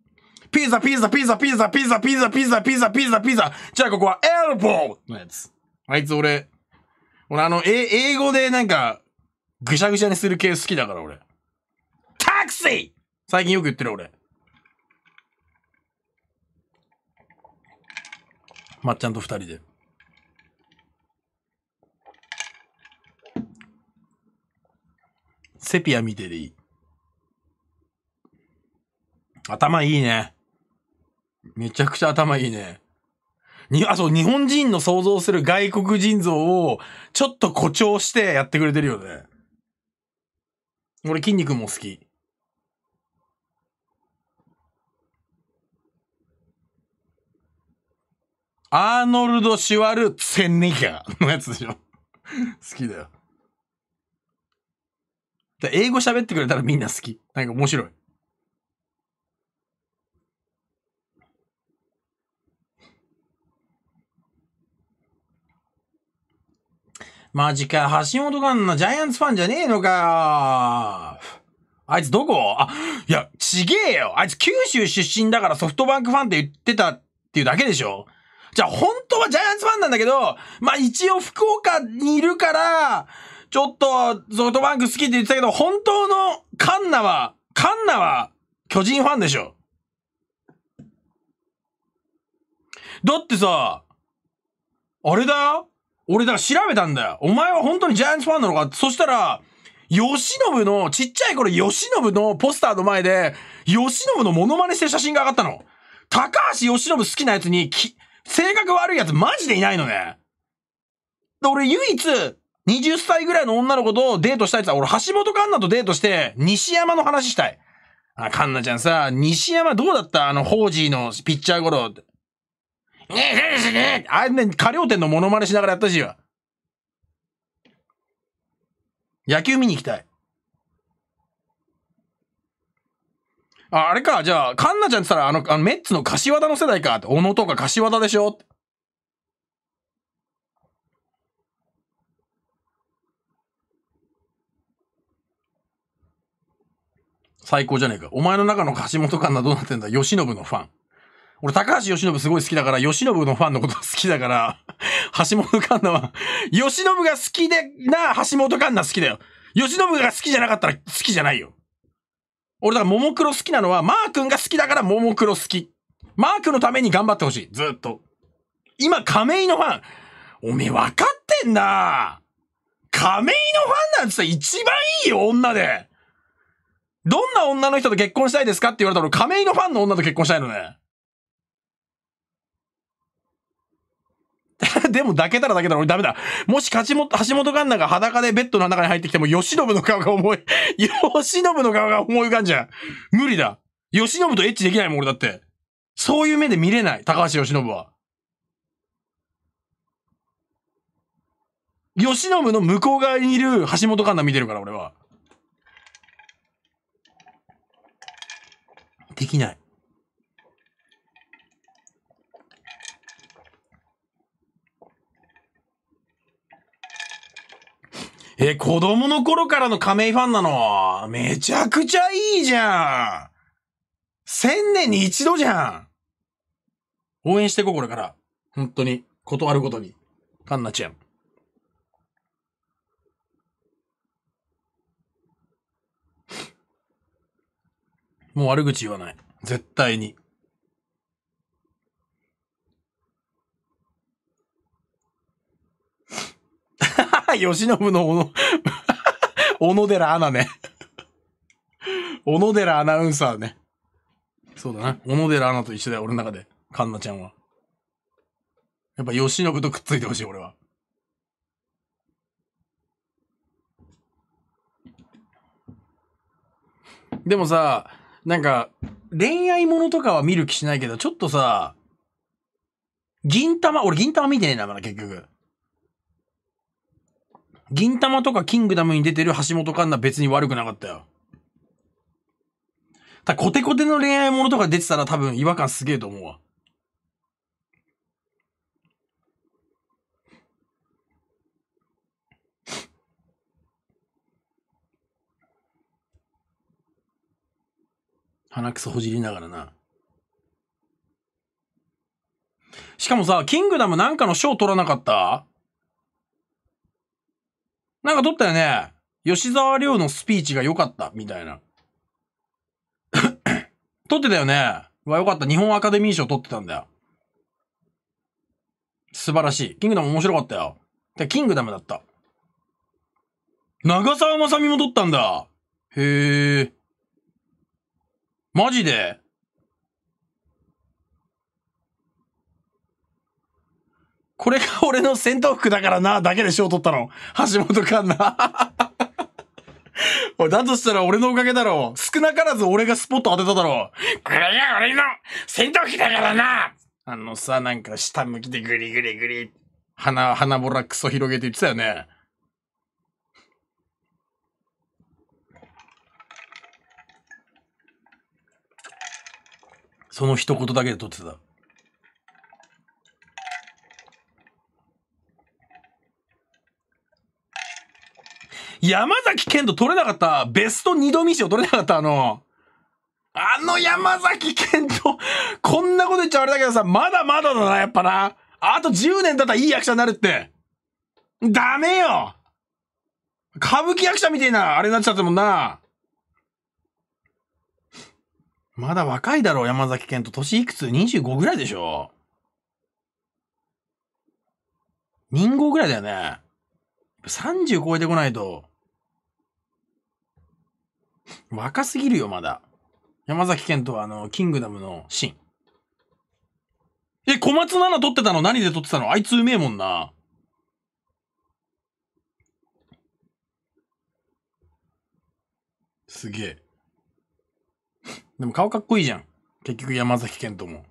ピザ、ピザ、ピザ、ピザ、ピザ、ピザ、ピザ、ピザ、ピザ、ピザ。じゃあここはエルボーのやつ。あいつ俺、俺あの、え、英語でなんか、ぐしゃぐしゃにする系好きだから俺。タクシー最近よく言ってる俺。まっちゃんと二人で。セピア見てでいい。頭いいね。めちゃくちゃ頭いいね。に、あ、そう、日本人の想像する外国人像を、ちょっと誇張してやってくれてるよね。俺、筋肉も好き。アーノルド・シュワルツェンネギャーのやつでしょ。好きだよ。だ英語喋ってくれたらみんな好き。なんか面白い。マジか、橋本環奈、ジャイアンツファンじゃねえのかよ。あいつどこあ、いや、ちげえよ。あいつ九州出身だからソフトバンクファンって言ってたっていうだけでしょじゃあ本当はジャイアンツファンなんだけど、まあ一応福岡にいるから、ちょっとソフトバンク好きって言ってたけど、本当のカンナは、カンナは巨人ファンでしょ。だってさ、あれだよ俺だから調べたんだよ。お前は本当にジャイアンツファンなのかそしたら、吉信の、ちっちゃい頃吉信のポスターの前で、吉信のモノマネして写真が上がったの。高橋吉信好きなやつに、き、性格悪いやつマジでいないのね。で、俺唯一、20歳ぐらいの女の子とデートしたいって俺橋本環奈とデートして、西山の話したい。あ、環奈ちゃんさ、西山どうだったあの、ホージーのピッチャー頃。ねえ、ねえ、あれね、過料店のモノマネしながらやったしよ。野球見に行きたい。あ、あれか、じゃあ、カンナちゃんって言ったら、あの、あのメッツの柏田の世代か、小野とか柏田でしょ最高じゃねえか。お前の中の柏本ンナどうなってんだ吉信のファン。俺、高橋由伸すごい好きだから、由伸のファンのこと好きだから、橋本環奈は、由伸が好きで、な、橋本環奈好きだよ。由伸が好きじゃなかったら好きじゃないよ。俺、だから、ももクロ好きなのは、マー君が好きだから、ももクロ好き。マー君のために頑張ってほしい。ずっと。今、亀井のファン。おめえ、わかってんな亀井のファンなんてさ、一番いいよ、女で。どんな女の人と結婚したいですかって言われたら、亀井のファンの女と結婚したいのね。でも抱けたらだけたら俺ダメだ。もし、橋本、橋本環奈が裸でベッドの中に入ってきても、吉信の顔が思い、吉 信の顔が思い浮かんじゃん。無理だ。吉信とエッチできないもん、俺だって。そういう目で見れない、高橋吉信は。吉信の向こう側にいる橋本環奈見てるから、俺は。できない。え子供の頃からの亀井ファンなの。めちゃくちゃいいじゃん。千年に一度じゃん。応援してこ、これから。本当に。断るごとに。カンナちゃん。もう悪口言わない。絶対に。吉信の小野、小野寺アナね。小野寺アナウンサーね。そうだな。小野寺アナと一緒だよ、俺の中で。カンナちゃんは。やっぱ吉信とくっついてほしい、俺は。でもさ、なんか、恋愛ものとかは見る気しないけど、ちょっとさ、銀玉、俺銀玉見てねえな、まだ結局。銀玉とかキングダムに出てる橋本環奈別に悪くなかったよ。たコテコテの恋愛ものとか出てたら多分違和感すげえと思うわ。鼻くそほじりながらな。しかもさ、キングダムなんかの賞取らなかったなんか撮ったよね。吉沢亮のスピーチが良かった、みたいな。撮ってたよね。うわ、良かった。日本アカデミー賞撮ってたんだよ。素晴らしい。キングダム面白かったよ。で、キングダムだった。長澤まさみも撮ったんだ。へえ。マジでこれが俺の戦闘服だからな、だけで賞取ったの。橋本環奈。おだとしたら俺のおかげだろう。少なからず俺がスポット当てただろう。これが俺の戦闘機だからなあのさ、なんか下向きでグリグリグリ。鼻、鼻ぼらクソ広げて言ってたよね。その一言だけで撮ってた。山崎健人取れなかった、ベスト二度見賞取れなかった、あの、あの山崎健人、こんなこと言っちゃあれだけどさ、まだまだだな、やっぱな。あと10年経ったらいい役者になるって。ダメよ歌舞伎役者みたいな、あれになっちゃってもんな。まだ若いだろう、山崎健人。年いくつ ?25 ぐらいでしょ人号ぐらいだよね。30超えてこないと、若すぎるよ、まだ。山崎賢人はあの、キングダムのシーン。え、小松菜奈撮ってたの何で撮ってたのあいつうめえもんな。すげえ。でも顔かっこいいじゃん。結局山崎賢人も。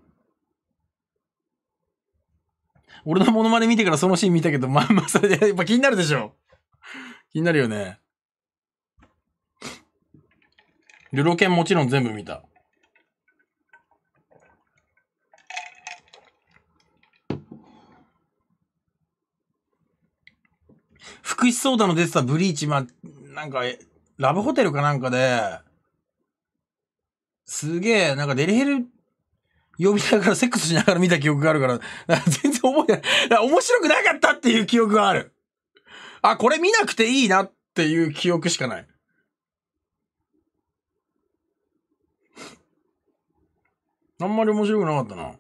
俺のモノマネ見てからそのシーン見たけど、まあまあそれでやっぱ気になるでしょ。気になるよね。ルロケンもちろん全部見た。福士蒼ーの出てたブリーチ、ま、なんか、ラブホテルかなんかで、すげえ、なんかデリヘル呼びながらセックスしながら見た記憶があるから、から全然覚えてない。面白くなかったっていう記憶がある。あ、これ見なくていいなっていう記憶しかない。あんまり面白くなかったな。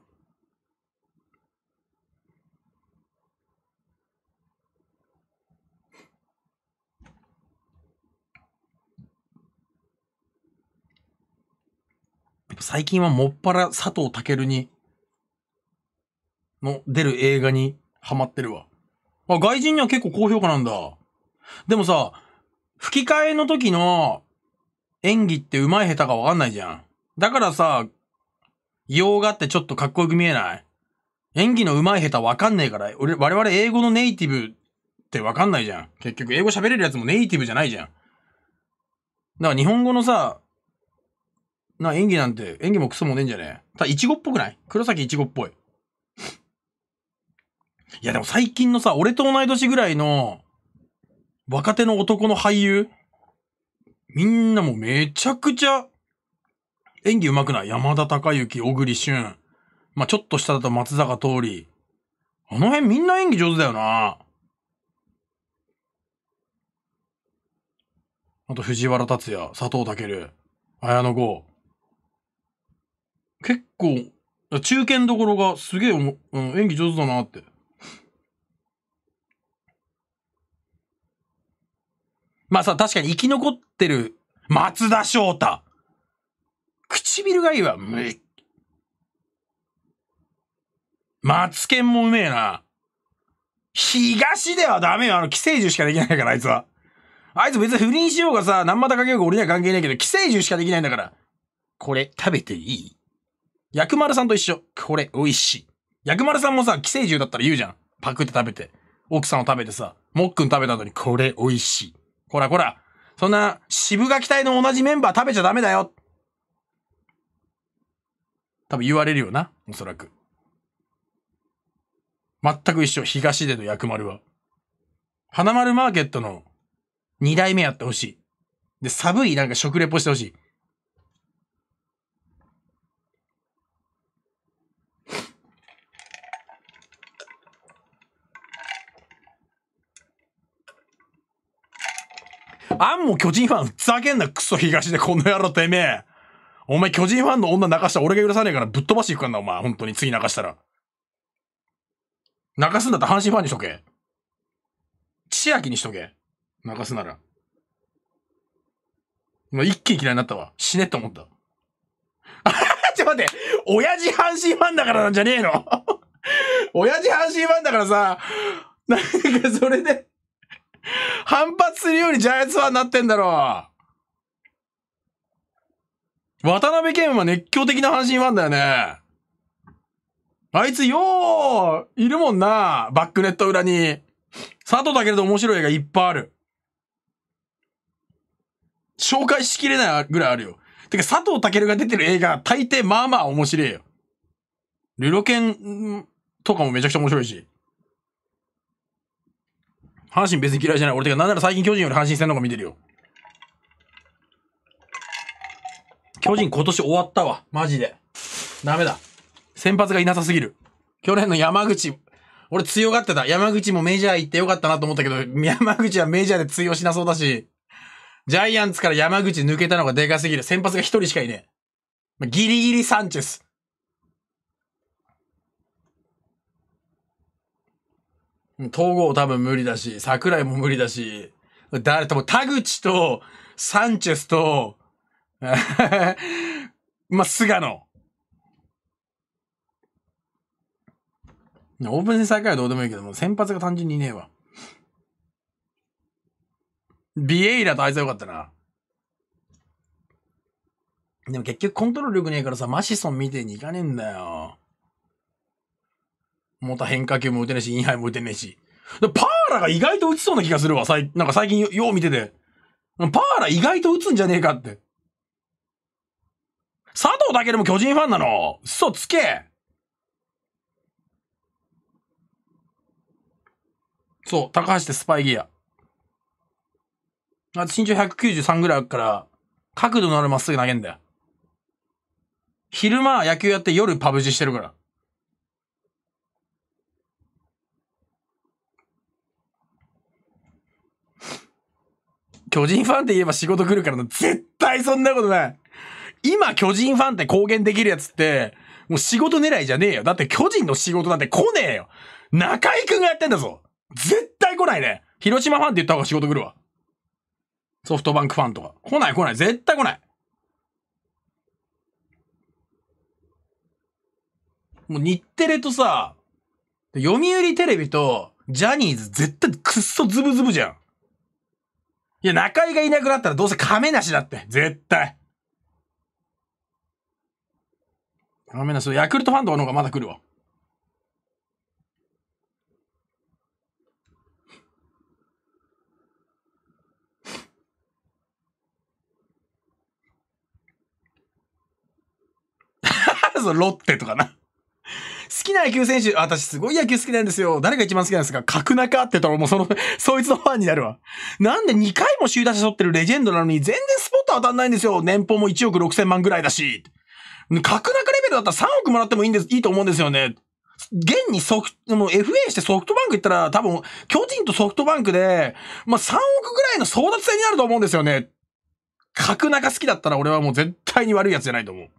最近はもっぱら佐藤健に、の出る映画にハマってるわ。あ、外人には結構高評価なんだ。でもさ、吹き替えの時の演技って上手い下手かわかんないじゃん。だからさ、洋画ってちょっとかっこよく見えない演技の上手い下手わかんないから、俺、我々英語のネイティブってわかんないじゃん。結局、英語喋れるやつもネイティブじゃないじゃん。だから日本語のさ、な、演技なんて、演技もクソもねえんじゃねえ。ただ、いちごっぽくない黒崎いちごっぽい。いや、でも最近のさ、俺と同い年ぐらいの、若手の男の俳優、みんなもうめちゃくちゃ、演技上手くない山田孝之、小栗旬。まあ、ちょっと下だと松坂通り。あの辺みんな演技上手だよな。あと藤原達也、佐藤健、綾野剛。結構、中堅どころがすげえ、うん、演技上手だなって。まあさ、確かに生き残ってる松田翔太。唇がいいわ。マツケンもうめえな。東ではダメよ。あの、寄生獣しかできないから、あいつは。あいつ別に不倫しようがさ、何またかけようが俺には関係ないけど、寄生獣しかできないんだから。これ、食べていい薬丸さんと一緒。これ、美味しい。薬丸さんもさ、寄生獣だったら言うじゃん。パクって食べて。奥さんを食べてさ、もっくん食べた後に、これ、美味しい。ほらほら。そんな、渋垣隊の同じメンバー食べちゃダメだよ。多分言われるよな、おそらく。全く一緒、東出の薬丸は。花丸マーケットの2代目やってほしい。で、寒いなんか食レポしてほしい。あんも巨人ファン、ふざけんな、クソ東でこの野郎てめえ。お前巨人ファンの女泣かしたら俺が許さねえからぶっ飛ばしていくからな、お前。本当に次泣かしたら。泣かすんだったら阪神ファンにしとけ。千秋にしとけ。泣かすなら。今一気に嫌いになったわ。死ねって思った。あ ちょ待って、親父阪神ファンだからなんじゃねえの 親父阪神ファンだからさ、なんかそれで、反発するようにジャイアンツファンになってんだろう。渡辺謙は熱狂的な阪神ファンだよね。あいつよう、いるもんな。バックネット裏に。佐藤健と面白い映画いっぱいある。紹介しきれないぐらいあるよ。てか、佐藤健が出てる映画、大抵まあまあ面白いよ。ルロケンとかもめちゃくちゃ面白いし。阪神別に嫌いじゃない。俺てか、なんなら最近巨人より阪神戦の方が見てるよ。巨人今年終わったわ。マジで。ダメだ。先発がいなさすぎる。去年の山口、俺強がってた。山口もメジャー行ってよかったなと思ったけど、山口はメジャーで通用しなそうだし、ジャイアンツから山口抜けたのがでかすぎる。先発が一人しかいねえ。ギリギリサンチェス。統合多分無理だし、桜井も無理だし、誰、とも田口と、サンチェスと、まあ、菅野。オープン戦最下位はどうでもいいけども、先発が単純にいねえわ。ビエイラとあいつはよかったな。でも結局コントロール力ねえからさ、マシソン見てに行かねえんだよ。もた変化球も打てねえし、インハイも打てねえし。パーラが意外と打ちそうな気がするわ。さいなんか最近よう見てて。パーラ意外と打つんじゃねえかって。佐藤だけでも巨人ファンなの嘘つけそう、高橋ってスパイギア。あ身長193ぐらいあるから、角度のあるまっすぐ投げんだよ。昼間野球やって夜パブジしてるから。巨人ファンって言えば仕事来るからな。絶対そんなことない。今巨人ファンって公言できるやつって、もう仕事狙いじゃねえよ。だって巨人の仕事なんて来ねえよ。中井くんがやってんだぞ。絶対来ないね。広島ファンって言った方が仕事来るわ。ソフトバンクファンとか。来ない来ない。絶対来ない。もう日テレとさ、読売テレビとジャニーズ絶対くっそズブズブじゃん。いや、中井がいなくなったらどうせ亀梨だって。絶対。ごめんなさい。ヤクルトファンドの方がまだ来るわ。ロッテとかな。好きな野球選手、私すごい野球好きなんですよ。誰が一番好きなんですか角中って言ったらもうその、そいつのファンになるわ。なんで2回も集団打者取ってるレジェンドなのに全然スポット当たんないんですよ。年俸も1億6千万ぐらいだし。格高レベルだったら3億もらってもいいんです、いいと思うんですよね。現にソフト、もう FA してソフトバンク行ったら多分、巨人とソフトバンクで、まあ、3億ぐらいの争奪戦になると思うんですよね。格中好きだったら俺はもう絶対に悪いやつじゃないと思う。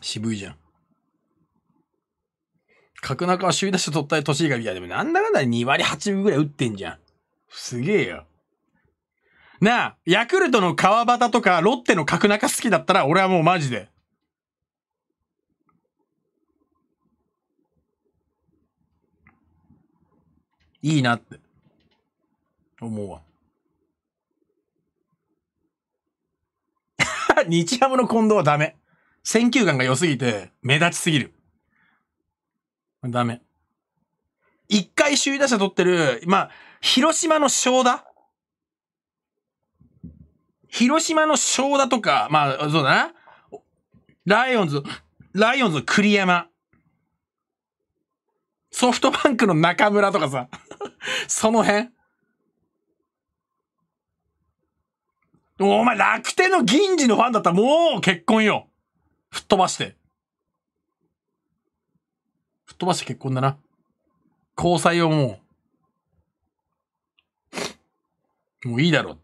渋いじゃん。角中は首位打者取ったい年以外、いやでもなんだかんだ2割8分ぐらい打ってんじゃん。すげえよ。なあ、ヤクルトの川端とかロッテの角中好きだったら俺はもうマジで。いいなって。思うわ。日ハムの近藤はダメ。選球眼が良すぎて、目立ちすぎる。ダメ。一回首位打者取ってる、まあ、広島の正田広島の正田とか、まあ、そうだな。ライオンズ、ライオンズの栗山。ソフトバンクの中村とかさ。その辺。お前楽天の銀次のファンだったらもう結婚よ。吹っ飛ばして。っ飛ばして結婚だな。交際をもう、もういいだろ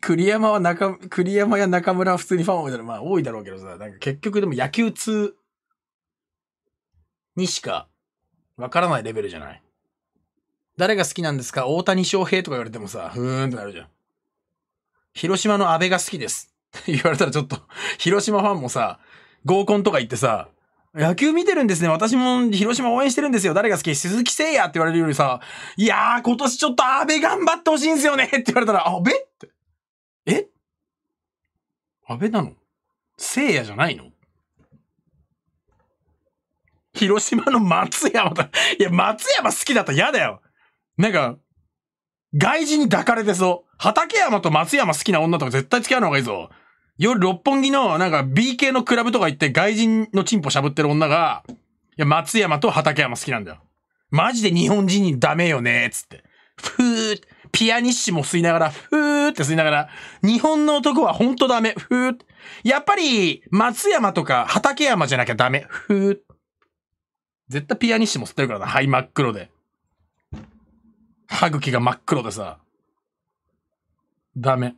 栗山は中、栗山や中村は普通にファン多いだろう。まあ多いだろうけどさ、なんか結局でも野球通にしかわからないレベルじゃない誰が好きなんですか大谷翔平とか言われてもさ、ふーんってなるじゃん。広島の安倍が好きです。っ て言われたらちょっと、広島ファンもさ、合コンとか行ってさ、野球見てるんですね。私も広島応援してるんですよ。誰が好き鈴木誠也って言われるよりさ、いやー、今年ちょっと安倍頑張ってほしいんですよね って言われたら、安倍って。え安倍なの誠也じゃないの広島の松山だ。いや、松山好きだったら嫌だよ。なんか、外人に抱かれてそう。畠山と松山好きな女とか絶対付き合うのがいいぞ。夜六本木のなんか B 系のクラブとか行って外人のチンポしゃぶってる女が、いや、松山と畠山好きなんだよ。マジで日本人にダメよね、つって。ふー、ピアニッシも吸いながら、ふーって吸いながら、日本の男はほんとダメ、ふー。やっぱり、松山とか畠山じゃなきゃダメ、ふー。絶対ピアニッシも吸ってるからな、い、真っ黒で。歯茎が真っ黒でさ。ダメ。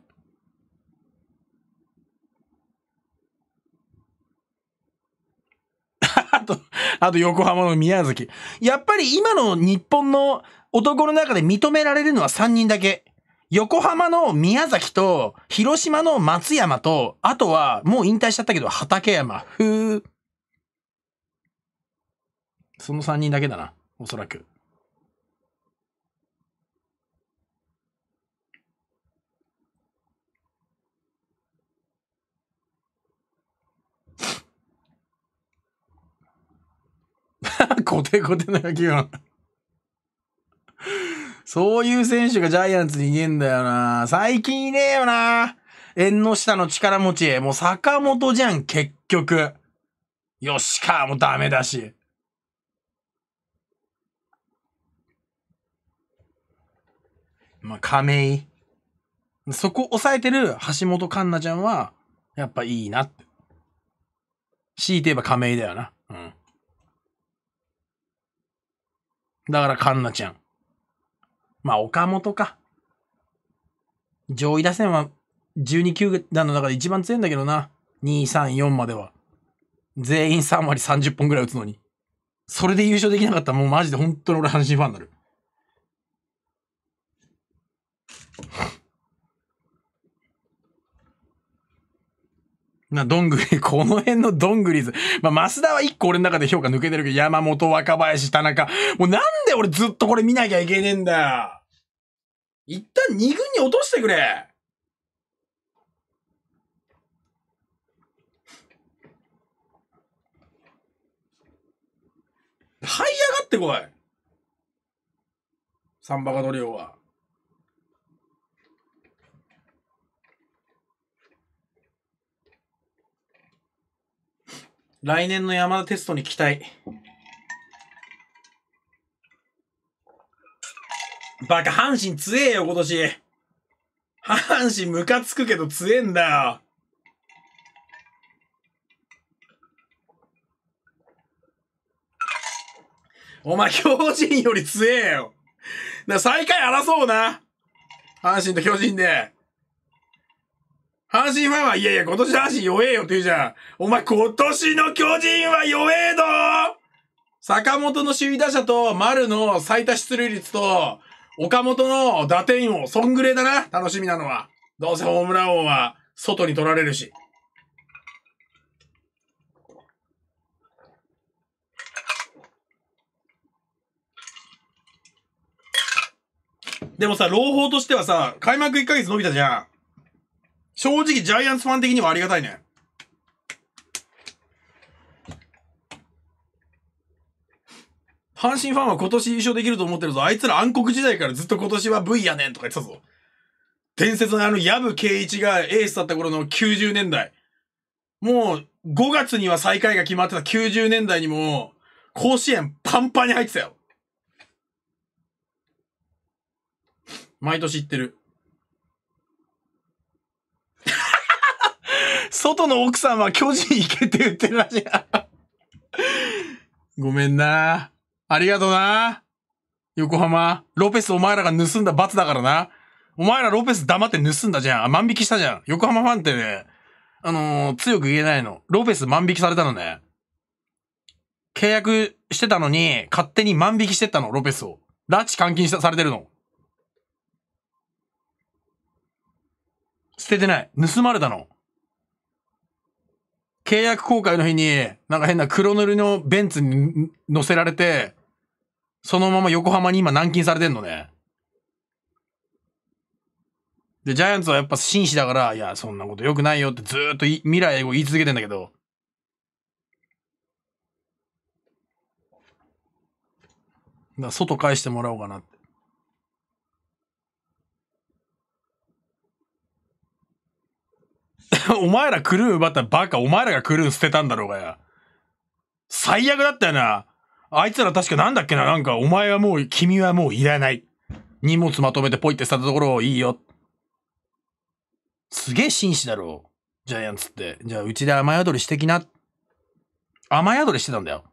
と、あと横浜の宮崎。やっぱり今の日本の男の中で認められるのは3人だけ。横浜の宮崎と、広島の松山と、あとは、もう引退しちゃったけど、畠山。ふぅ。その3人だけだな。おそらく。コテコテの野球な。そういう選手がジャイアンツにいねえんだよな。最近いねえよな。縁の下の力持ち。もう坂本じゃん、結局。吉川もダメだし。まあ、亀井。そこ抑えてる橋本環奈ちゃんは、やっぱいいなって。強いて言えば亀井だよな。うん。だからカンナちゃん。まあ、岡本か。上位打線は12球団の中で一番強いんだけどな。2、3、4までは。全員3割30本ぐらい打つのに。それで優勝できなかったらもうマジで本当に俺阪神ファンになる。な、どんぐり、この辺のどんぐりず。まあ、増田は一個俺の中で評価抜けてるけど、山本、若林、田中。もうなんで俺ずっとこれ見なきゃいけねえんだよ。一旦二軍に落としてくれ。這い上がってこい。サンバカの量は。来年の山田テストに期待。バカ、阪神強えよ、今年。阪神ムカつくけど強えんだよ。お前、巨人より強えよ。な、最下位争うな。阪神と巨人で。阪神ファンは、いやいや、今年の阪神弱えよって言うじゃん。お前、今年の巨人は弱えど坂本の首位打者と丸の最多出塁率と、岡本の打点王、そんぐらいだな、楽しみなのは。どうせホームラン王は、外に取られるし。でもさ、朗報としてはさ、開幕1ヶ月伸びたじゃん。正直ジャイアンツファン的にはありがたいね。阪神ファンは今年優勝できると思ってるぞ。あいつら暗黒時代からずっと今年は V やねんとか言ってたぞ。伝説のあの、藪圭一がエースだった頃の90年代。もう、5月には最下位が決まってた90年代にも、甲子園パンパンに入ってたよ。毎年行ってる。外の奥さんは巨人行けって言ってるらしい。ごめんな。ありがとうな。横浜、ロペスお前らが盗んだ罰だからな。お前らロペス黙って盗んだじゃん。万引きしたじゃん。横浜ファンってね、あのー、強く言えないの。ロペス万引きされたのね。契約してたのに、勝手に万引きしてったの、ロペスを。拉致監禁したされてるの。捨ててない。盗まれたの。契約公開の日に、なんか変な黒塗りのベンツに乗せられて、そのまま横浜に今軟禁されてんのね。で、ジャイアンツはやっぱ紳士だから、いや、そんなこと良くないよってずっと未来を言い続けてんだけど。だ外返してもらおうかなって。お前らクルーン奪ったバカ、お前らがクルーン捨てたんだろうがや。最悪だったよな。あいつら確かなんだっけな、なんか、お前はもう、君はもういらない。荷物まとめてポイって捨てたところ、いいよ。すげえ紳士だろう。ジャイアンツって。じゃあ、うちで雨宿りしてきな。雨宿りしてたんだよ。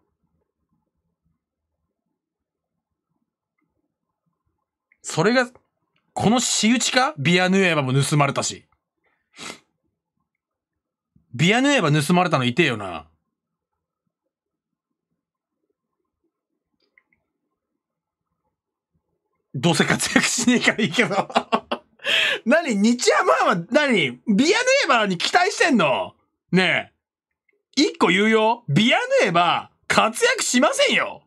それが、この仕打ちかビアヌエバも盗まれたし。ビアヌエバ盗まれたの痛えよな。どうせ活躍しねえからいいけど 何日ムは何ビアヌエバに期待してんのねえ。一個言うよ。ビアヌエバ活躍しませんよ。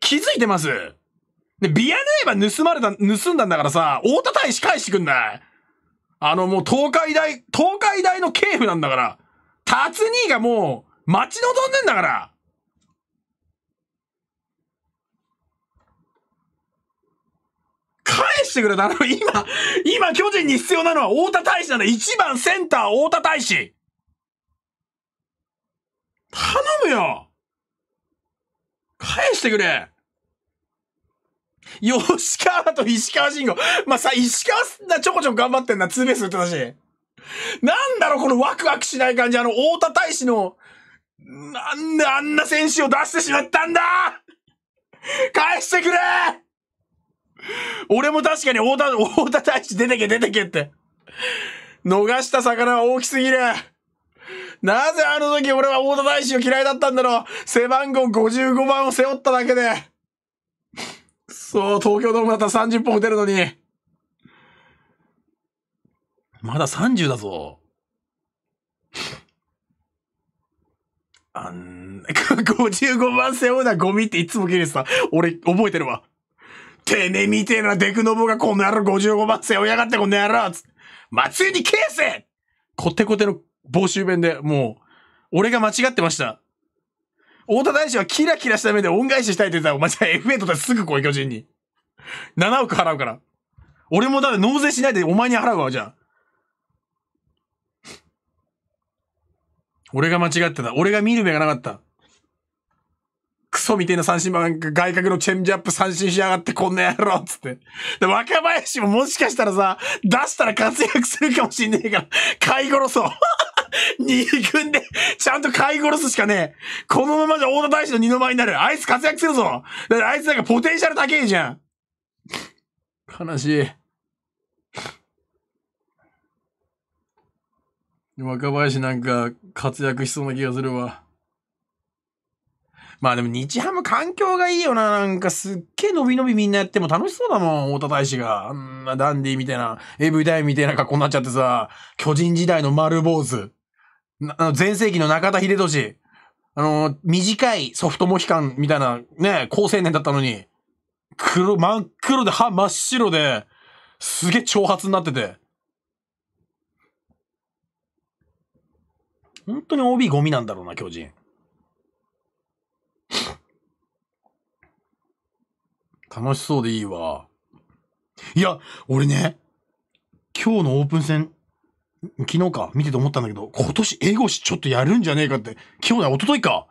気づいてます。で、ビアヌエバ盗まれた、盗んだんだからさ、太田大使返してくんないあのもう東海大、東海大の警部なんだから、達兄がもう待ち望んでんだから。返してくれたの今、今巨人に必要なのは太田大使なんだ。一番センター太田大使。頼むよ返してくれ吉川と石川慎吾。まあ、さ、石川なちょこちょこ頑張ってんな、ツーベース打ってたし。なんだろう、このワクワクしない感じ。あの、大田大使の、なんであんな選手を出してしまったんだ返してくれ俺も確かに大田、大田大使出てけ出てけって。逃した魚は大きすぎる。なぜあの時俺は大田大使を嫌いだったんだろう背番号55番を背負っただけで。そう、東京ドームだったら30本打てるのに。まだ30だぞ。あん、55番背負うなゴミっていつも切れてた。俺、覚えてるわ。てめえみてえなデクノボがこの野郎55番背負いやがってこの野郎つ松井に返せこてこての防臭弁で、もう、俺が間違ってました。太田大使はキラキラした目で恩返ししたいって言ったら、お前じゃあ FA とってすぐ来い、巨人に。7億払うから。俺もだって納税しないでお前に払うわ、じゃあ。俺が間違ってた。俺が見る目がなかった。クソみてえな三振番外角のチェンジアップ三振しやがってこんな野郎っつって。で、若林ももしかしたらさ、出したら活躍するかもしんねえから、買い殺そう 二軍で、ちゃんと飼い殺すしかねえ。このままじゃ大田大使の二の舞になる。あいつ活躍するぞ。だからあいつなんかポテンシャル高えじゃん。悲しい。若林なんか活躍しそうな気がするわ。まあでも日ハム環境がいいよな。なんかすっげえ伸び伸びみんなやっても楽しそうだもん、太田大使が。あんなダンディみたいな、AV タイムみたいな格好になっちゃってさ、巨人時代の丸坊主。あの、前世紀の中田秀俊。あの、短いソフトモヒカンみたいな、ね、高青年だったのに、黒、真っ黒で、歯真っ白で、すげえ挑発になってて。本当に OB ゴミなんだろうな、巨人。楽しそうでいいわ。いや、俺ね、今日のオープン戦、昨日か、見てて思ったんだけど、今年英語シちょっとやるんじゃねえかって、今日だ、一昨日か。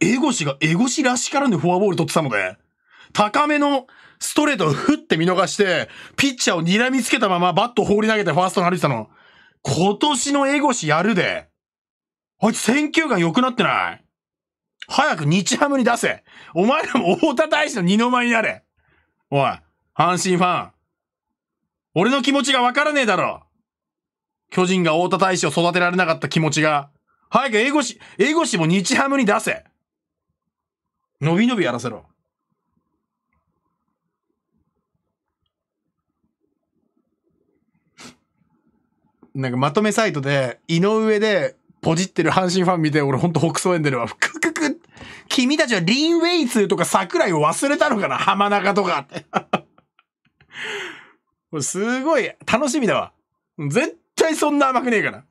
英語シが英語シらしからぬフォアボール取ってたので、高めのストレートをふって見逃して、ピッチャーを睨みつけたままバット放り投げてファーストに歩いてたの。今年の英語シやるで。あいつ選球眼良くなってない早く日ハムに出せ。お前らも大田大使の二の舞になれ。おい、阪神ファン。俺の気持ちがわからねえだろ。巨人が大田大使を育てられなかった気持ちが、早く英語し、英語しも日ハムに出せ伸び伸びやらせろ。なんかまとめサイトで、井上で、ポジってる阪神ファン見て、俺ほんと北総園出るわ。ふくくく君たちはリン・ウェイツとか桜井を忘れたのかな浜中とかって。すごい楽しみだわ。絶対そんな甘くねえから。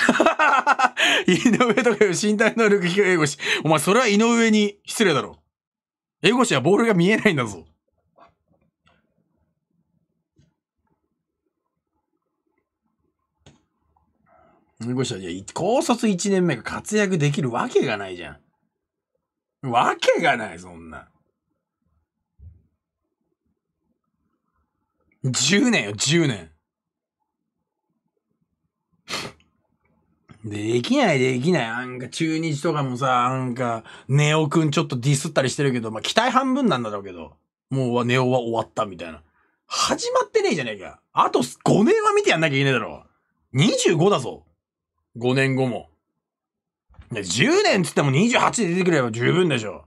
井上とかよ、身体能力英語し。お前、それは井上に失礼だろ。英語詞はボールが見えないんだぞ。ごしたいや、高卒1年目が活躍できるわけがないじゃん。わけがない、そんな。10年よ、10年。できない、できない。なんか、中日とかもさ、なんか、ネオくんちょっとディスったりしてるけど、まあ、期待半分なんだろうけど、もうネオは終わったみたいな。始まってねえじゃねえか。あと5年は見てやんなきゃいけねえだろ。25だぞ。5年後も。10年っつっても28で出てくれば十分でしょ。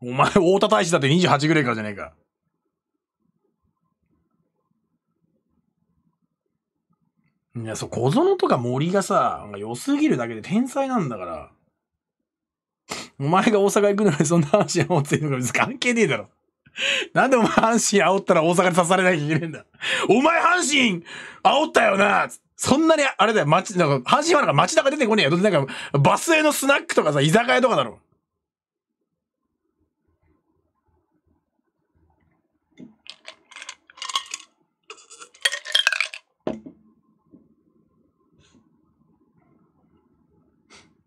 お前、大田大使だって28ぐらいからじゃねえか。いや、そう、小園とか森がさ、良すぎるだけで天才なんだから。お前が大阪行くのにそんな話煽ってるのか関係ねえだろ。なんでお前阪神煽ったら大阪で刺されなきゃいけねえんだ。お前阪神煽ったよなつって。そんなに、あれだよ、街、なんか、阪神ファンか街中出てこねえよ。なんか、バスへのスナックとかさ、居酒屋とかだろ。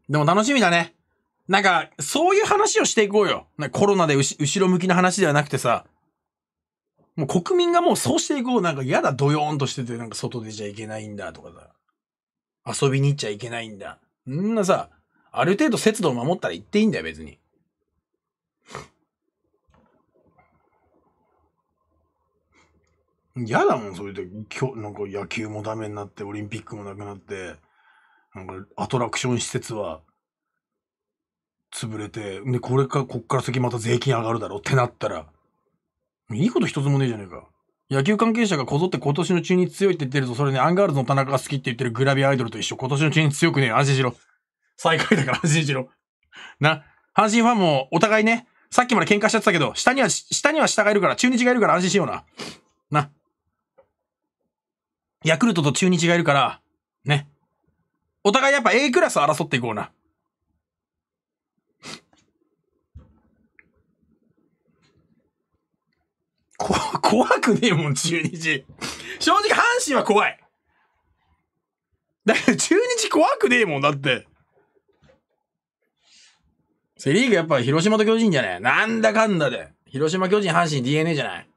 でも楽しみだね。なんか、そういう話をしていこうよ。コロナで後ろ向きな話ではなくてさ、もう国民がもうそうしていこう。なんか嫌だ、ドヨーンとしてて、なんか外出ちゃいけないんだとかさ。遊びに行っちゃいけないんだ。んなさ、ある程度節度を守ったら行っていいんだよ、別に。嫌だもん、それで、今日、なんか野球もダメになって、オリンピックもなくなって、なんかアトラクション施設は、潰れて、で、これから、こっから先また税金上がるだろうってなったら、いいこと一つもねえじゃねえか。野球関係者がこぞって今年の中日強いって言ってるぞ。それね、アンガールズの田中が好きって言ってるグラビアアイドルと一緒。今年の中日強くねえ。安心しろ。最下位だから 安心しろ。な、阪神ファンもお互いね、さっきまで喧嘩しちゃってたけど、下には、下には下がいるから、中日がいるから安心しような。な。ヤクルトと中日がいるから、ね。お互いやっぱ A クラス争っていこうな。怖くねえもん、中日。正直、阪神は怖い。だけど、中日怖くねえもん、だって。セリーグやっぱ広島と巨人じゃないなんだかんだで。広島、巨人、阪神、DNA じゃない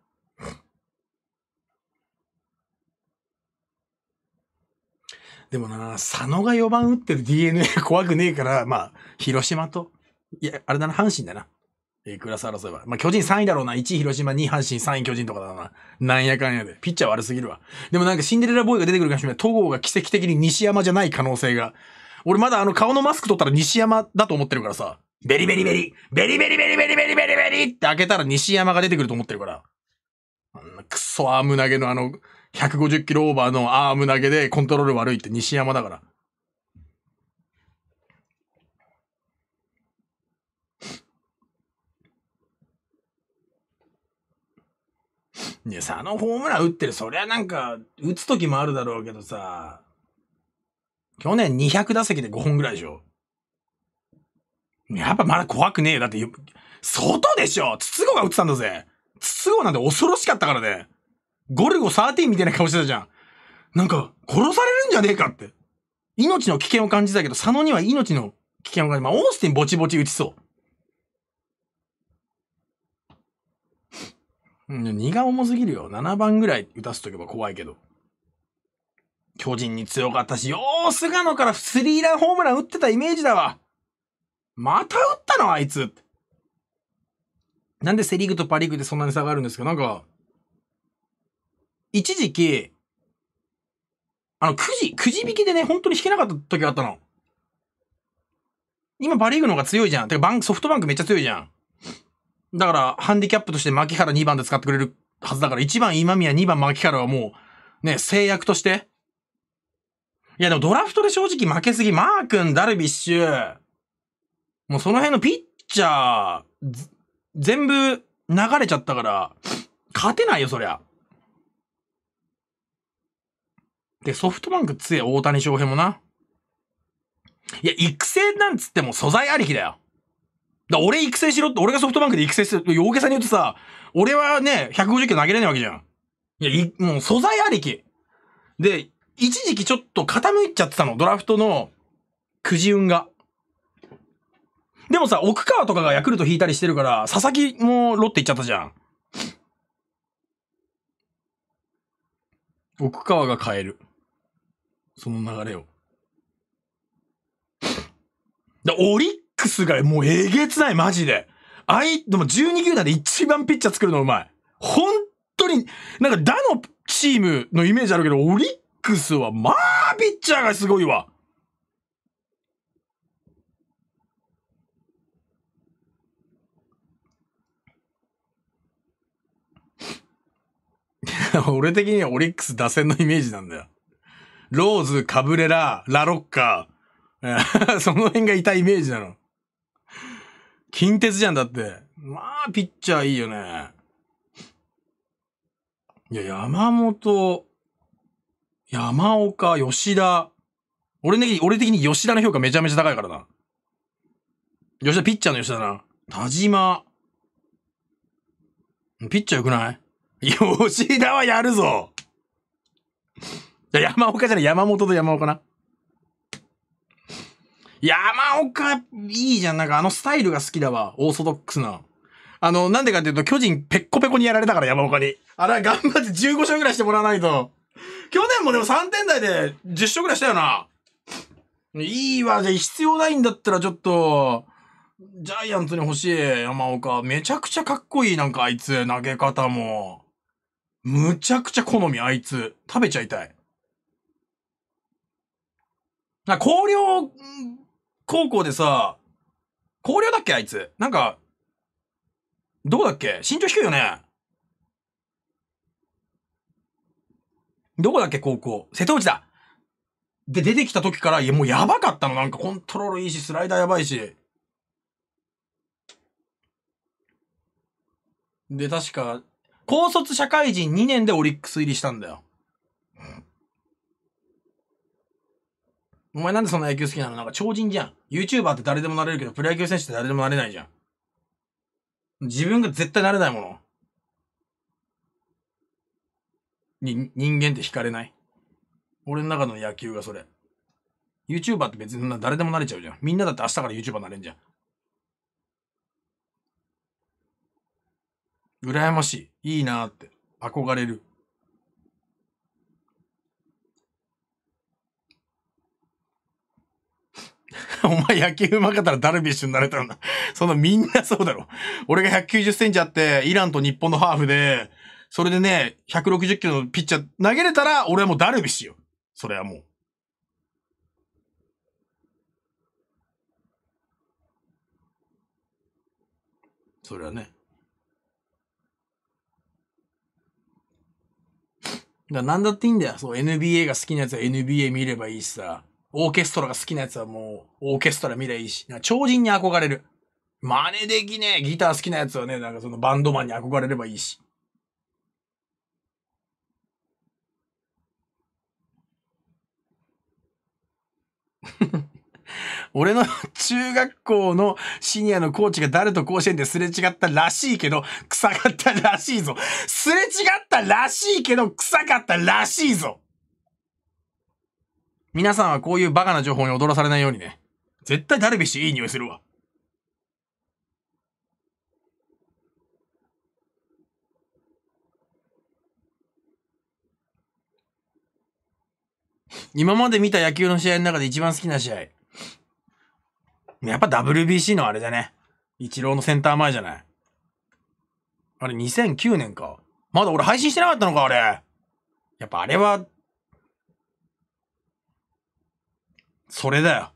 でもな、佐野が4番打ってる DNA 怖くねえから、まあ、広島と、いや、あれだな、阪神だな。えー、クラス争いは。まあ、巨人3位だろうな。1位広島、2位阪神、3位巨人とかだな。なんやかんやで。ピッチャー悪すぎるわ。でもなんかシンデレラボーイが出てくるかもしれない。戸郷が奇跡的に西山じゃない可能性が。俺まだあの顔のマスク取ったら西山だと思ってるからさ。ベリベリベリ、ベリベリベリベリベリベリベリって開けたら西山が出てくると思ってるから。あんなクソアーム投げのあの、150キロオーバーのアーム投げでコントロール悪いって西山だから。で、佐野ホームラン打ってる。そりゃなんか、打つ時もあるだろうけどさ、去年200打席で5本ぐらいでしょ。やっぱまだ怖くねえよ。だって、外でしょ筒子が打ってたんだぜ。筒子なんて恐ろしかったからね。ゴルゴ13みたいな顔してたじゃん。なんか、殺されるんじゃねえかって。命の危険を感じたけど、佐野には命の危険を感じ、まあ、オースティンぼちぼち打ちそう。うん、荷が重すぎるよ。7番ぐらい打たせとけば怖いけど。巨人に強かったし、よー、菅野からスリーランホームラン打ってたイメージだわ。また打ったのあいつ。なんでセリーグとパリーグでそんなに差があるんですかなんか、一時期、あの、くじ、くじ引きでね、本当に引けなかった時があったの。今パリーグの方が強いじゃん。てか、ソフトバンクめっちゃ強いじゃん。だから、ハンディキャップとして牧原2番で使ってくれるはずだから、1番今宮、2番牧原はもう、ね、制約として。いや、でもドラフトで正直負けすぎ。マー君、ダルビッシュ。もうその辺のピッチャー、全部流れちゃったから、勝てないよ、そりゃ。で、ソフトバンク強え、大谷翔平もな。いや、育成なんつっても素材ありきだよ。だ俺育成しろって、俺がソフトバンクで育成する。大げさに言うとさ、俺はね、150キロ投げれないわけじゃん。いや、いもう素材ありき。で、一時期ちょっと傾いちゃってたの、ドラフトのくじ運が。でもさ、奥川とかがヤクルト引いたりしてるから、佐々木もロッテ行っちゃったじゃん。奥川が変える。その流れを。だオリッックスがもうえげつない、マジで。あい、でも12球団で一番ピッチャー作るのうまい。本当に、なんか打のチームのイメージあるけど、オリックスは、まあ、ピッチャーがすごいわ。俺的にはオリックス打線のイメージなんだよ。ローズ、カブレラ、ラロッカー、その辺がいたイメージなの。近鉄じゃんだって。まあ、ピッチャーいいよね。いや、山本、山岡、吉田。俺的に、俺的に吉田の評価めちゃめちゃ高いからな。吉田、ピッチャーの吉田な。田島。ピッチャー良くない 吉田はやるぞ。山岡じゃない、山本と山岡な。山岡、いいじゃん。なんかあのスタイルが好きだわ。オーソドックスな。あの、なんでかっていうと、巨人ペッコペコにやられたから、山岡に。あれ、頑張って15勝ぐらいしてもらわないと。去年もでも3点台で10勝ぐらいしたよな。いいわ。じゃ必要ないんだったらちょっと、ジャイアンツに欲しい、山岡。めちゃくちゃかっこいい、なんかあいつ。投げ方も。むちゃくちゃ好み、あいつ。食べちゃいたい。な、香料高校でさ、高陵だっけあいつ。なんか、どこだっけ身長低いよねどこだっけ高校。瀬戸内だで、出てきた時から、いや、もうやばかったの。なんかコントロールいいし、スライダーやばいし。で、確か、高卒社会人2年でオリックス入りしたんだよ。お前なんでそんな野球好きなのなんか超人じゃん。YouTuber って誰でもなれるけど、プロ野球選手って誰でもなれないじゃん。自分が絶対なれないもの。に、人間って惹かれない。俺の中の野球がそれ。YouTuber って別に誰でもなれちゃうじゃん。みんなだって明日から YouTuber なれんじゃん。羨ましい。いいなーって。憧れる。お前野球うまかったらダルビッシュになれたんだ。そのみんなそうだろ。俺が190センチあって、イランと日本のハーフで、それでね、160キロのピッチャー投げれたら、俺はもうダルビッシュよ。それはもう。それはね。だなんだっていいんだよ。そう、NBA が好きなやつは NBA 見ればいいしさ。オーケストラが好きなやつはもう、オーケストラ見りゃいいし、超人に憧れる。真似できねえ。ギター好きなやつはね、なんかそのバンドマンに憧れればいいし。俺の中学校のシニアのコーチが誰と甲子園ですれ違ったらしいけど、臭かったらしいぞ。すれ違ったらしいけど、臭かったらしいぞ。皆さんはこういうバカな情報に踊らされないようにね。絶対ダルビッシュいい匂いするわ。今まで見た野球の試合の中で一番好きな試合。やっぱ WBC のあれだね。イチローのセンター前じゃない。あれ2009年か。まだ俺配信してなかったのか、あれ。やっぱあれはそれだよ。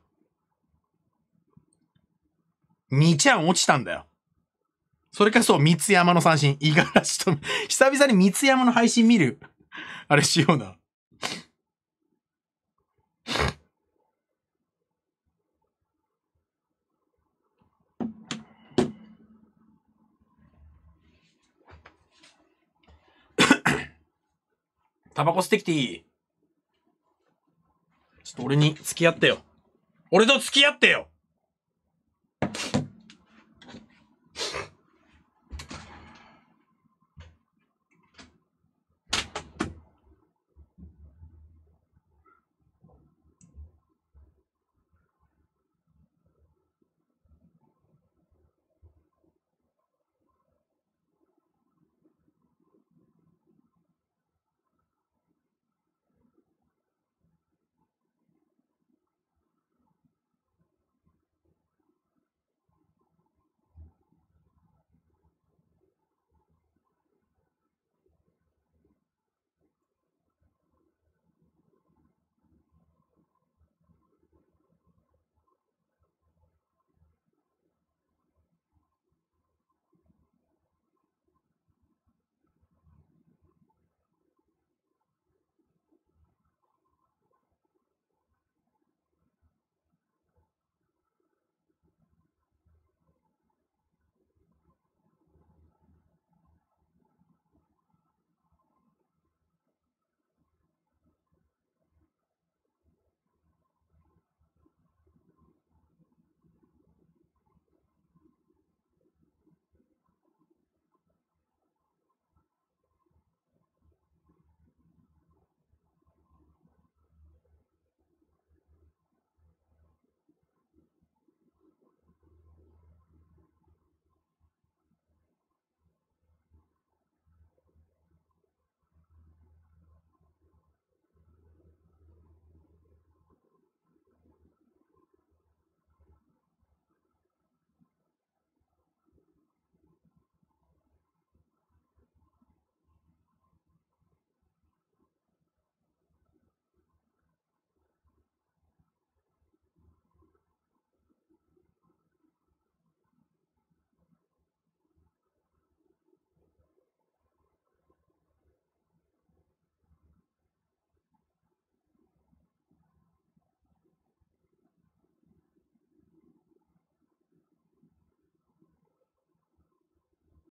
2ちゃん落ちたんだよ。それかそう、三山の三振。五十嵐と、久々に三山の配信見る。あれしような。タバコ吸ってきていいちょっと俺に付き合ってよ。俺と付き合ってよ